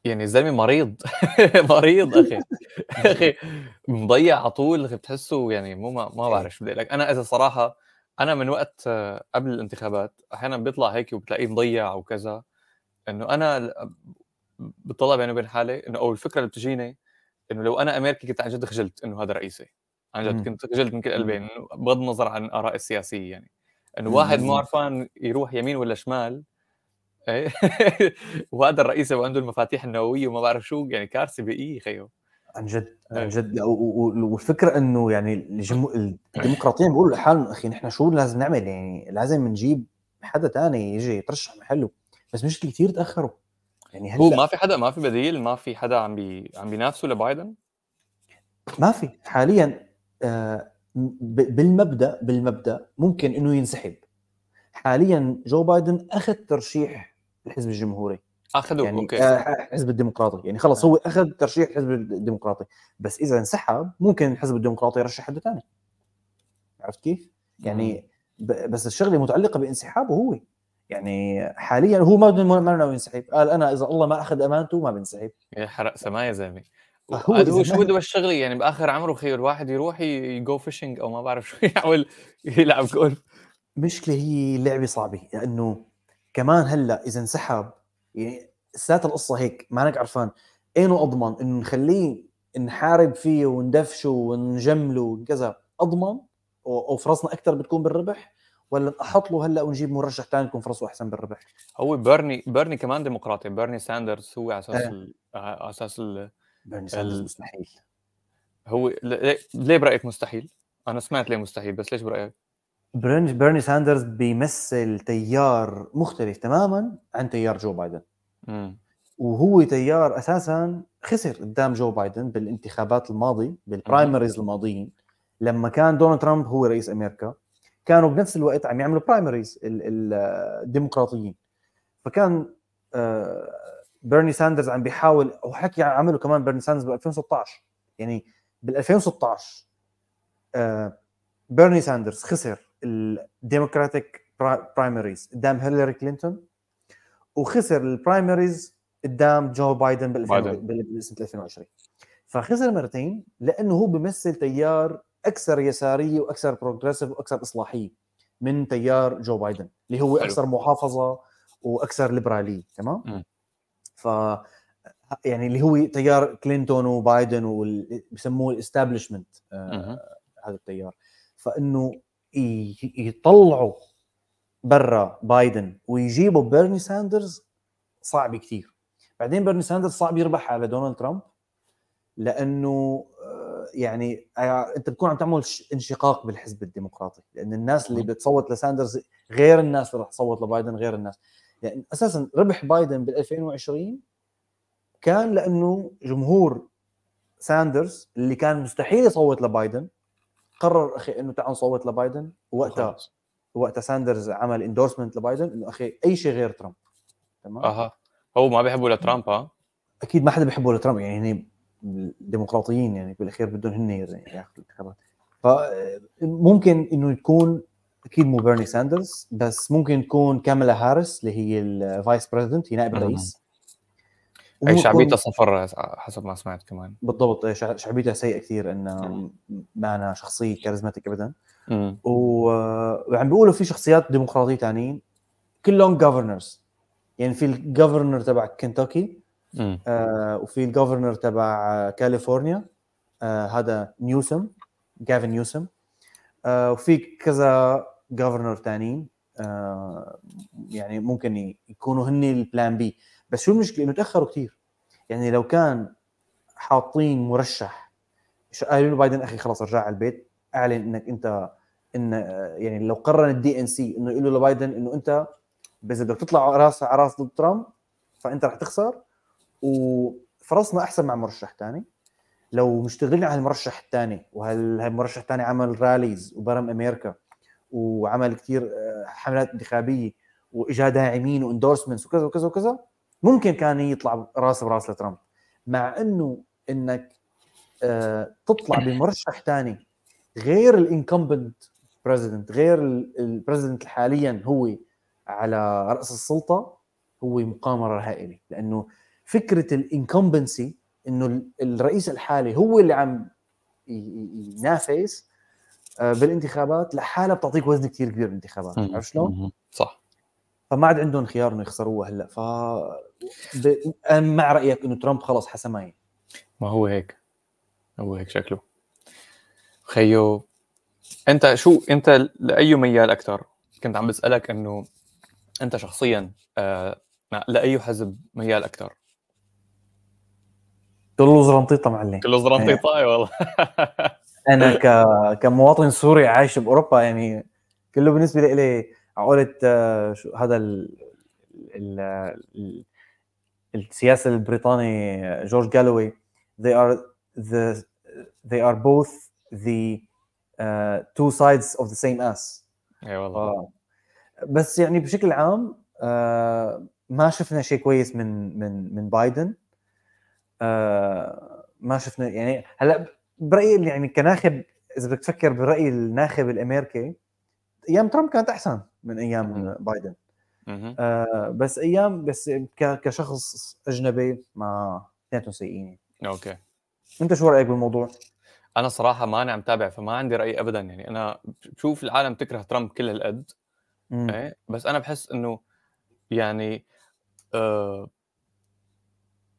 يعني الزلمه مريض مريض اخي اخي مضيع على طول اخي بتحسه يعني مو ما, ما إيه. بعرف شو بدي لك انا اذا صراحه انا من وقت قبل الانتخابات احيانا بيطلع هيك وبتلاقيه مضيع وكذا انه انا بتطلع بيني وبين حالي انه او الفكره اللي بتجيني انه لو انا امريكي كنت عن جد خجلت انه هذا رئيسي عن جد كنت خجلت من كل قلبي بغض النظر عن الاراء السياسيه يعني انه واحد مو عرفان يروح يمين ولا شمال إيه؟ وهذا الرئيس عنده المفاتيح النوويه وما بعرف شو يعني كارثه بيئيه خيو عن جد عن إيه. جد والفكره انه يعني الديمقراطيين بيقولوا لحالهم اخي نحن شو لازم نعمل يعني لازم نجيب حدا تاني يجي يترشح محله بس مش كثير تاخروا يعني هلا هو ما في حدا ما في بديل ما في حدا عم بي عم بينافسه لبايدن ما في حاليا آه، بالمبدا بالمبدا ممكن انه ينسحب حاليا جو بايدن اخذ ترشيح الحزب الجمهوري اخذوه يعني اوكي الحزب آه، الديمقراطي يعني خلص آه. هو اخذ ترشيح الحزب الديمقراطي بس اذا انسحب ممكن الحزب الديمقراطي يرشح حدا ثاني عرفت كيف؟ يعني بس الشغله متعلقه بانسحابه هو يعني حاليا هو ما ما ناوي ينسحب قال انا اذا الله ما اخذ امانته ما بنسحب يا حرق سماء يا زلمه هو شو بده بالشغله يعني باخر عمره خير الواحد يروح يجو فيشنج او ما بعرف شو يعمل يلعب جولف مشكله هي لعبه صعبه لانه يعني كمان هلا اذا انسحب يعني لساتها القصه هيك ما انك عرفان اينو اضمن انه نخليه نحارب فيه وندفشه ونجمله وكذا اضمن او فرصنا اكثر بتكون بالربح ولا احط له هلا ونجيب مرشح ثاني يكون فرصه احسن بالربح هو بيرني بيرني كمان ديمقراطي بيرني ساندرز هو على اساس إيه. على اساس برني ساندرز ال... مستحيل هو ليه, ليه برايك مستحيل؟ انا سمعت ليه مستحيل بس ليش برايك؟ بيرني بيرني ساندرز بيمثل تيار مختلف تماما عن تيار جو بايدن م. وهو تيار اساسا خسر قدام جو بايدن بالانتخابات الماضي بالبرايمريز الماضيين لما كان دونالد ترامب هو رئيس امريكا كانوا بنفس الوقت عم يعملوا برايمريز الديمقراطيين آه، فكان آه، بيرني ساندرز عم بيحاول وحكي عمله كمان بيرني ساندرز بال 2016 يعني بال 2016 آه، بيرني ساندرز خسر الديموكراتيك برايمريز قدام هيلاري كلينتون وخسر البرايمريز قدام جو بايدن بال 2020 فخسر مرتين لانه هو بيمثل تيار اكثر يساريه واكثر بروجريسيف واكثر اصلاحيه من تيار جو بايدن اللي هو اكثر محافظه واكثر ليبراليه تمام ف يعني اللي هو تيار كلينتون وبايدن وبيسموه الاستابلشمنت آه، هذا التيار فانه يطلعوا برا بايدن ويجيبوا بيرني ساندرز صعب كثير بعدين بيرني ساندرز صعب يربح على دونالد ترامب لانه آه، يعني آه، انت بتكون عم تعمل انشقاق بالحزب الديمقراطي لان الناس اللي بتصوت لساندرز غير الناس اللي رح تصوت لبايدن غير الناس يعني اساسا ربح بايدن بال 2020 كان لانه جمهور ساندرز اللي كان مستحيل يصوت لبايدن قرر اخي انه تعال نصوت لبايدن وقتها وقتها ساندرز عمل اندورسمنت لبايدن انه اخي اي شيء غير ترامب تمام اها هو ما بيحبوا لترامب ها اكيد ما حدا بيحبوا لترامب يعني هن الديمقراطيين يعني بالاخير بدهم هن ياخذوا الانتخابات فممكن انه يكون اكيد مو بيرني ساندرز بس ممكن تكون كاميلا هارس اللي هي الفايس بريزدنت هي نائب الرئيس اي شعبيتها صفر حسب ما سمعت كمان بالضبط شعبيتها سيئه كثير انه ما انا شخصيه كاريزماتيك ابدا وعم يعني بيقولوا في شخصيات ديمقراطيه ثانيين كلهم جفرنرز يعني في الجفرنر تبع كنتاكي آه وفي الجفرنر تبع كاليفورنيا آه هذا نيوسم جافن نيوسم آه وفي كذا جفرنر ثانيين آه، يعني ممكن يكونوا هن البلان بي بس شو المشكله انه تاخروا كثير يعني لو كان حاطين مرشح قالوا آه، له بايدن اخي خلص ارجع على البيت اعلن انك انت ان آه، يعني لو قرر الدي ان سي انه يقول له لبايدن انه انت اذا بدك تطلع راس على راس ضد ترامب فانت رح تخسر وفرصنا احسن مع مرشح ثاني لو مشتغلين على المرشح الثاني وهالمرشح الثاني عمل راليز وبرم امريكا وعمل كثير آه، حملات انتخابيه واجا داعمين واندورسمنتس وكذا وكذا وكذا ممكن كان يطلع راس براس لترامب مع انه انك آه، تطلع بمرشح ثاني غير الانكمبنت بريزيدنت غير البريزيدنت حاليا هو على راس السلطه هو مقامره هائله لانه فكره الانكمبنسي انه الرئيس الحالي هو اللي عم ينافس آه، بالانتخابات لحالها بتعطيك وزن كثير كبير بالانتخابات عرفت شلون؟ صح فما عاد عندهم خيار انه يخسروها هلا ف ب... انا مع رايك انه ترامب خلص حسماي ما هو هيك هو هيك شكله خيو انت شو انت لاي ميال اكثر؟ كنت عم بسالك انه انت شخصيا آه لاي حزب ميال اكثر؟ كله زرنطيطه معلم كله زرنطيطه اي والله انا ك... كمواطن سوري عايش باوروبا يعني كله بالنسبه لي عقلة آه، هذا ال... ال... السياسي البريطاني آه، جورج جالوي they are the they are both the uh, two sides of the same ass اي والله بس يعني بشكل عام ما شفنا شيء كويس من من من بايدن ما شفنا يعني هلا برايي يعني كناخب اذا بدك تفكر برايي الناخب الامريكي ايام ترامب كانت احسن من ايام بايدن آه بس ايام بس كشخص اجنبي ما اثنيناتهم سيئين اوكي انت شو رايك بالموضوع؟ انا صراحه ما انا عم تابع فما عندي راي ابدا يعني انا بشوف العالم تكره ترامب كل هالقد إيه؟ بس انا بحس انه يعني آه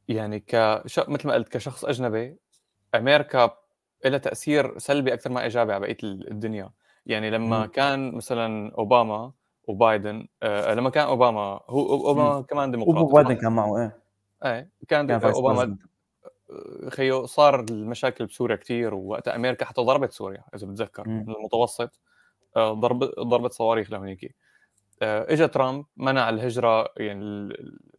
يعني ك مثل ما قلت كشخص اجنبي امريكا لها تاثير سلبي اكثر ما ايجابي على بقيه الدنيا يعني لما م. كان مثلا اوباما وبايدن آه, آه، لما كان اوباما هو اوباما م. كمان ديمقراطي وبايدن كان معه ايه ايه كان, كان اوباما آه، خيو صار المشاكل بسوريا كثير ووقتها امريكا حتى ضربت سوريا اذا بتذكر م. المتوسط آه ضرب ضربت صواريخ لهنيك آه اجى ترامب منع الهجره يعني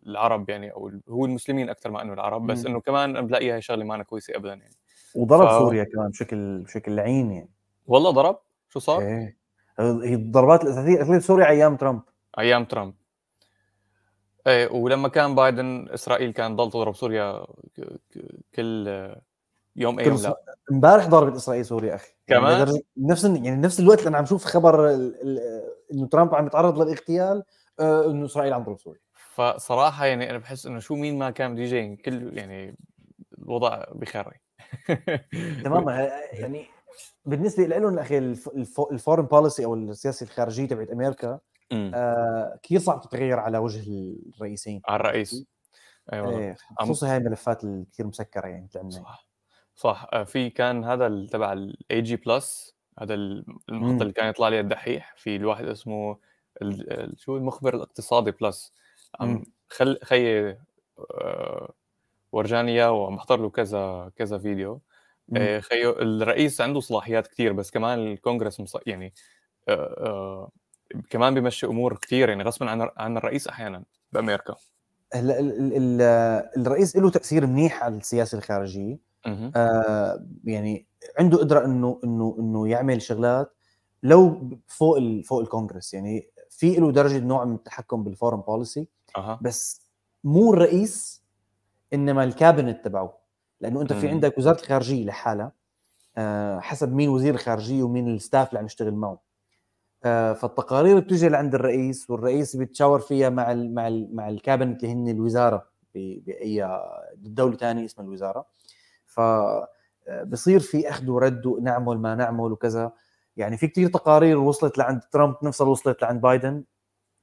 العرب يعني او هو المسلمين اكثر ما انه العرب بس انه كمان بلاقيها هي شغله ما كويسه ابدا يعني وضرب ف... سوريا كمان بشكل بشكل لعين يعني والله ضرب شو صار؟ ايه هي الضربات الاساسيه اكلت سوريا ايام ترامب ايام ترامب ايه ولما كان بايدن اسرائيل كان ضل تضرب سوريا كل يوم ايه لا امبارح ضربت اسرائيل سوريا اخي يعني كمان يعني نفس يعني نفس الوقت اللي انا عم شوف خبر انه ترامب عم يتعرض للاغتيال آه، انه اسرائيل عم تضرب سوريا فصراحه يعني انا بحس انه شو مين ما كان بده يجي يعني كل يعني الوضع بخري تماما آه، آه، يعني بالنسبه لهم اخي الفورن بوليسي او السياسه الخارجيه تبعت امريكا آه كثير صعب تتغير على وجه الرئيسين على الرئيس ايوه ايه خصوصا هاي الملفات الكثير مسكره يعني مثل صح صح آه، في كان هذا تبع الاي جي بلس هذا المحطه اللي كان يطلع لي الدحيح في الواحد اسمه شو المخبر الاقتصادي بلس عم خل خيي ورجاني اياه ومحضر له كذا كذا فيديو آه، خيو الرئيس عنده صلاحيات كثير بس كمان الكونغرس مص... يعني آه، آه، كمان بيمشي امور كثير يعني غصبا عن الرئيس احيانا بامريكا هلا الرئيس له تاثير منيح على السياسه الخارجيه آه يعني عنده قدره انه انه انه يعمل شغلات لو فوق فوق الكونغرس يعني في له درجه نوع من التحكم بالفورم بوليسي أه. بس مو الرئيس انما الكابينت تبعه لانه انت في عندك وزاره الخارجيه لحالها آه، حسب مين وزير الخارجيه ومين الستاف اللي عم يشتغل معه آه، فالتقارير بتجي لعند الرئيس والرئيس بيتشاور فيها مع الـ مع الـ مع الكابينت اللي هن الوزاره باي دوله ثانيه اسمها الوزاره ف آه، بصير في اخذ ورد ونعمل ما نعمل وكذا يعني في كثير تقارير وصلت لعند ترامب نفسها وصلت لعند بايدن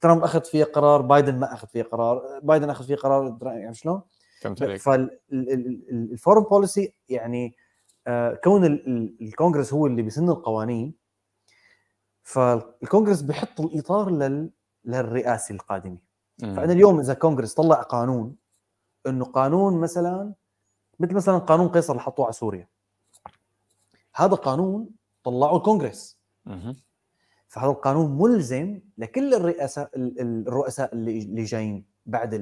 ترامب اخذ فيها قرار بايدن ما اخذ فيها قرار بايدن اخذ فيها قرار يعني شلون فهمت عليك فالفورن بوليسي يعني آه، كون الكونغرس هو اللي بيسن القوانين فالكونغرس بيحط الاطار للرئاسه للرئاسي فانا اليوم اذا كونغرس طلع قانون انه قانون مثلا مثل مثلا قانون قيصر اللي حطوه على سوريا هذا قانون طلعه الكونغرس فهذا القانون ملزم لكل الرئاسة الرؤساء اللي جايين بعد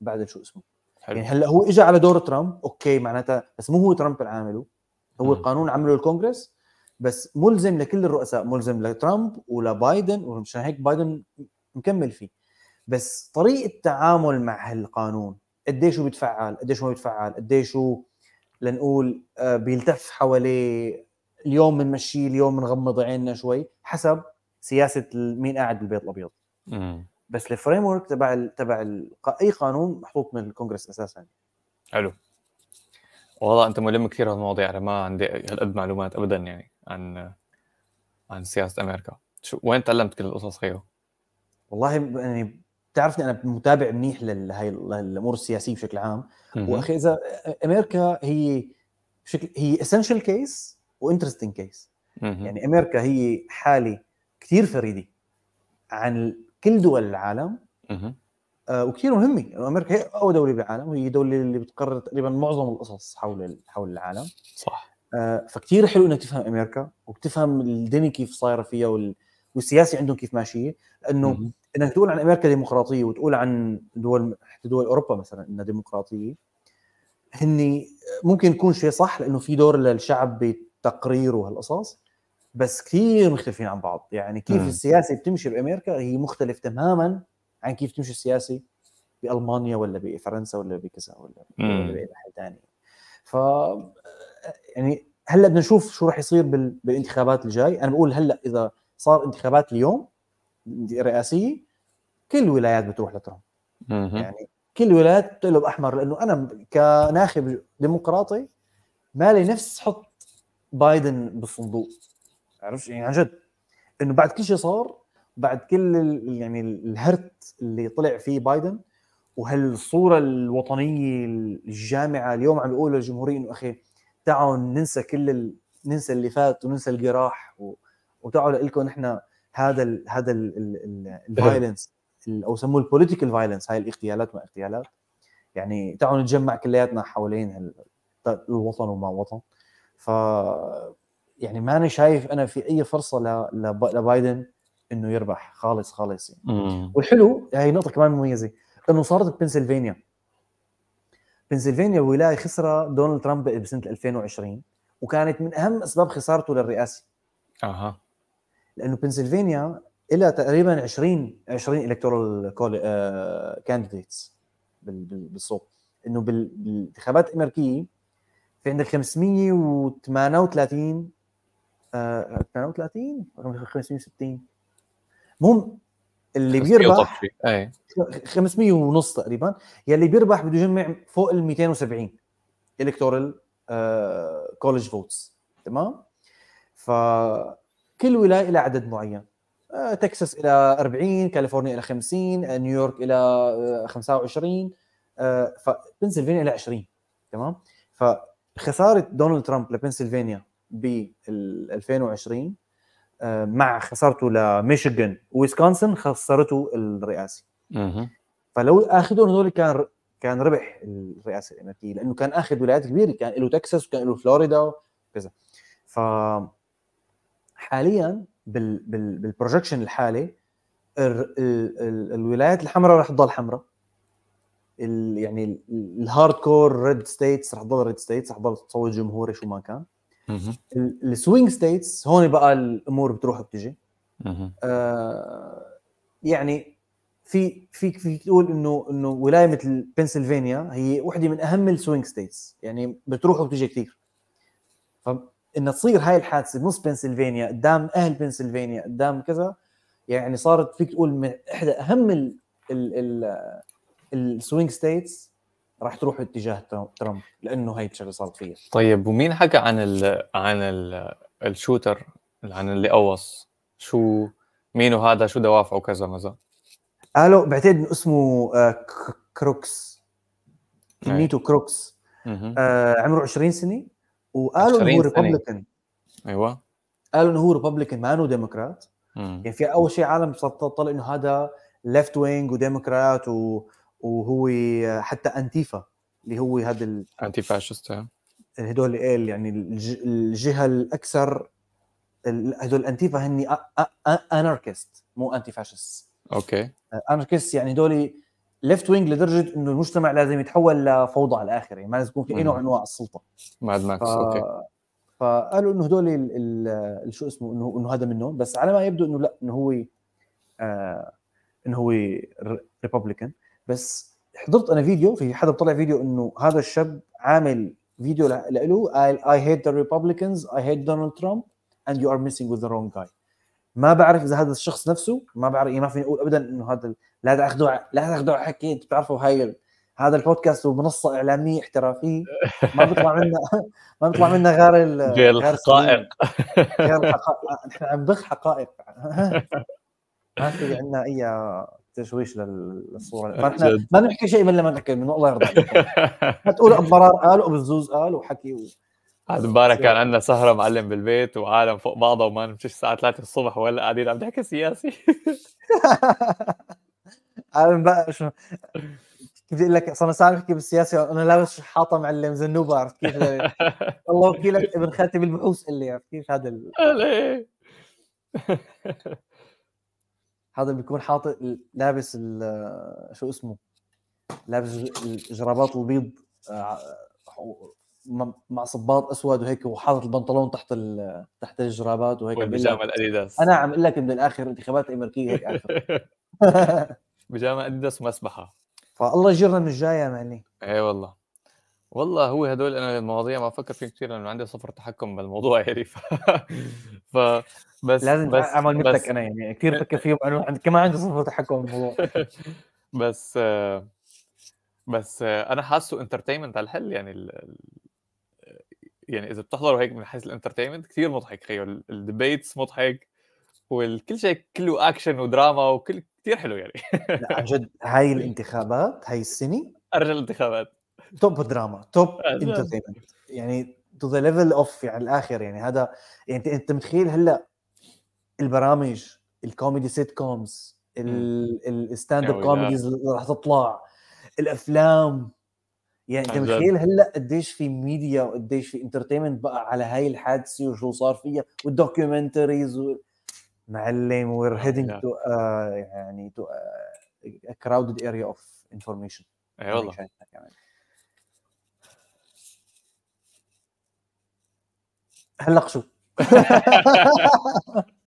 بعد شو اسمه حلو. يعني هلا هو اجى على دور ترامب اوكي معناتها بس مو هو ترامب اللي عامله هو م. القانون عمله الكونغرس بس ملزم لكل الرؤساء ملزم لترامب ولبايدن ومشان هيك بايدن مكمل فيه بس طريقه التعامل مع هالقانون قديش هو بيتفعل قديش ما بيتفعل قديش هو لنقول آه، بيلتف حواليه اليوم بنمشيه اليوم بنغمض عيننا شوي حسب سياسه مين قاعد بالبيت الابيض بس الفريم ورك تبع الـ تبع الـ اي قانون محطوط من الكونغرس اساسا حلو والله انت ملم كثير هالمواضيع انا ما عندي هالقد معلومات ابدا يعني عن عن سياسه امريكا شو وين تعلمت كل القصص خيو؟ والله يعني بتعرفني انا متابع منيح لهي الامور السياسيه بشكل عام واخي اذا امريكا هي بشكل هي اسينشال كيس وانترستنج كيس يعني امريكا هي حاله كثير فريده عن كل دول العالم اها آه، وكثير مهمه امريكا هي اقوى دوله بالعالم وهي الدوله اللي بتقرر تقريبا معظم القصص حول حول العالم صح آه، فكثير فكتير حلو انك تفهم امريكا وبتفهم الدنيا كيف صايره فيها وال... والسياسه عندهم كيف ماشيه لانه انك تقول عن امريكا ديمقراطيه وتقول عن دول حتى دول اوروبا مثلا انها ديمقراطيه هن ممكن يكون شيء صح لانه في دور للشعب بتقرير وهالقصص بس كثير مختلفين عن بعض يعني كيف م. السياسه بتمشي بامريكا هي مختلف تماما عن كيف تمشي السياسه بالمانيا ولا بفرنسا ولا بكذا ولا, ولا باي محل ثاني ف يعني هلا بدنا نشوف شو راح يصير بال... بالانتخابات الجاي انا بقول هلا اذا صار انتخابات اليوم رئاسيه كل الولايات بتروح لترامب يعني كل الولايات بتقلب احمر لانه انا كناخب ديمقراطي مالي نفس حط بايدن بالصندوق عرفت يعني عن جد انه بعد كل شيء صار بعد كل يعني الهرت اللي طلع فيه بايدن وهالصوره الوطنيه الجامعه اليوم عم بيقولوا للجمهوريه انه اخي تعالوا ننسى كل ال... ننسى اللي فات وننسى الجراح و... وتعالوا لكم نحن هذا ال... هذا الفايلنس او سموه البوليتيكال فايلنس هاي الاغتيالات ما اغتيالات يعني تعالوا نتجمع كلياتنا حوالين هال... الوطن وما وطن ف يعني ماني شايف انا في اي فرصه لبايدن انه يربح خالص خالص يعني. مم. والحلو هي نقطه كمان مميزه انه صارت بنسلفانيا بنسلفانيا ولايه خسرها دونالد ترامب بسنه 2020 وكانت من اهم اسباب خسارته للرئاسه اها لانه بنسلفانيا لها تقريبا 20 20 الكتورال كانديديتس بالصوت انه بالانتخابات الامريكيه في عندك 538 32 رقم 560 المهم اللي بيربح اي 500 ونص تقريبا يلي بيربح بده يجمع فوق ال 270 الكتورال كولج فوتس تمام فكل ولايه لها عدد معين آه، تكساس الى 40 كاليفورنيا الى 50 آه، نيويورك الى 25 آه، فبنسلفانيا الى 20 تمام فخساره دونالد ترامب لبنسلفانيا ب 2020 آه، مع خسارته لميشيغان وويسكونسن خسرته الرئاسي فلو اخذهم هذول كان كان ربح الرئاسه الامريكيه لانه كان اخذ ولايات كبيره كان له تكساس وكان له فلوريدا وكذا ف حاليا بال بال بالبروجكشن الحالي ال ال ال الولايات الحمراء رح تضل حمراء يعني الهارد كور ريد ستيتس رح تضل ريد ستيتس رح تضل تصوت جمهوري شو ما كان السوينج ستيتس هون بقى الامور بتروح وبتجي آه يعني في فيك فيك تقول انه انه ولايه مثل بنسلفانيا هي وحده من اهم السوينج ستيتس يعني بتروح وبتجي كثير فان تصير هاي الحادثه بنص بنسلفانيا قدام اهل بنسلفانيا قدام كذا يعني صارت فيك تقول من احدى اهم السوينج ستيتس راح تروح اتجاه ترامب لانه هي الشغله صارت فيها طيب ومين حكى عن ال عن الـ الشوتر عن اللي قوص شو مين هذا شو دوافعه وكذا مزا قالوا آه، بعتقد انه اسمه آه، كروكس نيتو نعم. كروكس آه عمره 20 سنه وقالوا انه هو ريببلكن ايوه قالوا انه هو ريببلكن ما انه ديمقراط يعني في اول شيء عالم صار طلع انه هذا ليفت وينج وديمقراط و وهو حتى انتيفا اللي هو هذا ال... انتي فاشست هدول يعني الجهه الاكثر هدول الانتيفا هن اناركست مو انتي فاشست اوكي اناركست يعني هدول ليفت وينج لدرجه انه المجتمع لازم يتحول لفوضى على الاخر يعني ما لازم يكون في اي نوع انواع السلطه ماد ماكس ف... اوكي فقالوا انه هدول ال... ال... شو اسمه انه انه هذا منهم بس على ما يبدو انه لا انه هو آه، انه هو ريببليكان بس حضرت انا فيديو في حدا طلع فيديو انه هذا الشاب عامل فيديو له قال اي هيت ذا ريببلكنز اي هيت دونالد ترامب اند يو ار ميسينج وذ ذا رونج جاي ما بعرف اذا هذا الشخص نفسه ما بعرف ما فيني اقول ابدا انه هذا لا تاخذوه لا تاخذوه حكي انت بتعرفوا هاي هذا البودكاست ومنصه اعلاميه احترافيه ما بيطلع منا ما بيطلع منا غير غير الحقائق غير الحقائق نحن عم بخ حقائق ما في عندنا اي تشويش للصوره فاحنا ما بنحكي شيء من لما نحكي من الله يرضى عليك تقول ابو برار قال وابو الزوز قال وحكي و... هذا امبارح كان يعني. عندنا سهره معلم بالبيت وعالم فوق بعضها وما نمشيش الساعه 3 الصبح ولا قاعدين عم نحكي سياسي عالم بقى شو كيف بدي لك صرنا ساعه نحكي بالسياسه انا لابس حاطه معلم زنوبه عرفت كيف الله وكيلك ابن خالتي بالبحوث اللي عرفت كيف هذا ال... هذا بيكون حاطط لابس شو اسمه لابس الجرابات البيض آه، مع صباط اسود وهيك وحاطط البنطلون تحت تحت الجرابات وهيك والبيجامه الاديداس انا عم اقول لك من الاخر انتخابات الامريكيه هيك اخر بيجامه اديداس ومسبحه فالله يجرنا من الجايه معني اي والله والله هو هدول أنا المواضيع ما بفكر فيهم كثير لأنه عندي صفر تحكم بالموضوع يعني ف... ف بس لازم بس أعمل مثلك بس... أنا يعني كثير بفكر فيهم أنا كمان عندي صفر تحكم بالموضوع بس بس أنا حاسه انترتينمنت على الحل يعني ال... يعني إذا بتحضروا هيك من حيث الانترتينمنت كثير مضحك خيو الديبيتس مضحك والكل شيء كله اكشن ودراما وكل كثير حلو يعني عن جد هاي الانتخابات هاي السنه ارجل الانتخابات توب دراما توب انترتينمنت يعني تو ذا ليفل اوف يعني الاخر يعني هذا يعني انت متخيل هلا البرامج الكوميدي سيت كومز الستاند اب كوميديز اللي راح تطلع الافلام يعني انت متخيل هلا قديش في ميديا وقديش في انترتينمنت بقى على هاي الحادثه وشو صار فيها والدوكيومنتريز و... معلم وير هيدنج تو يعني تو كراودد اريا اوف انفورميشن اي والله شو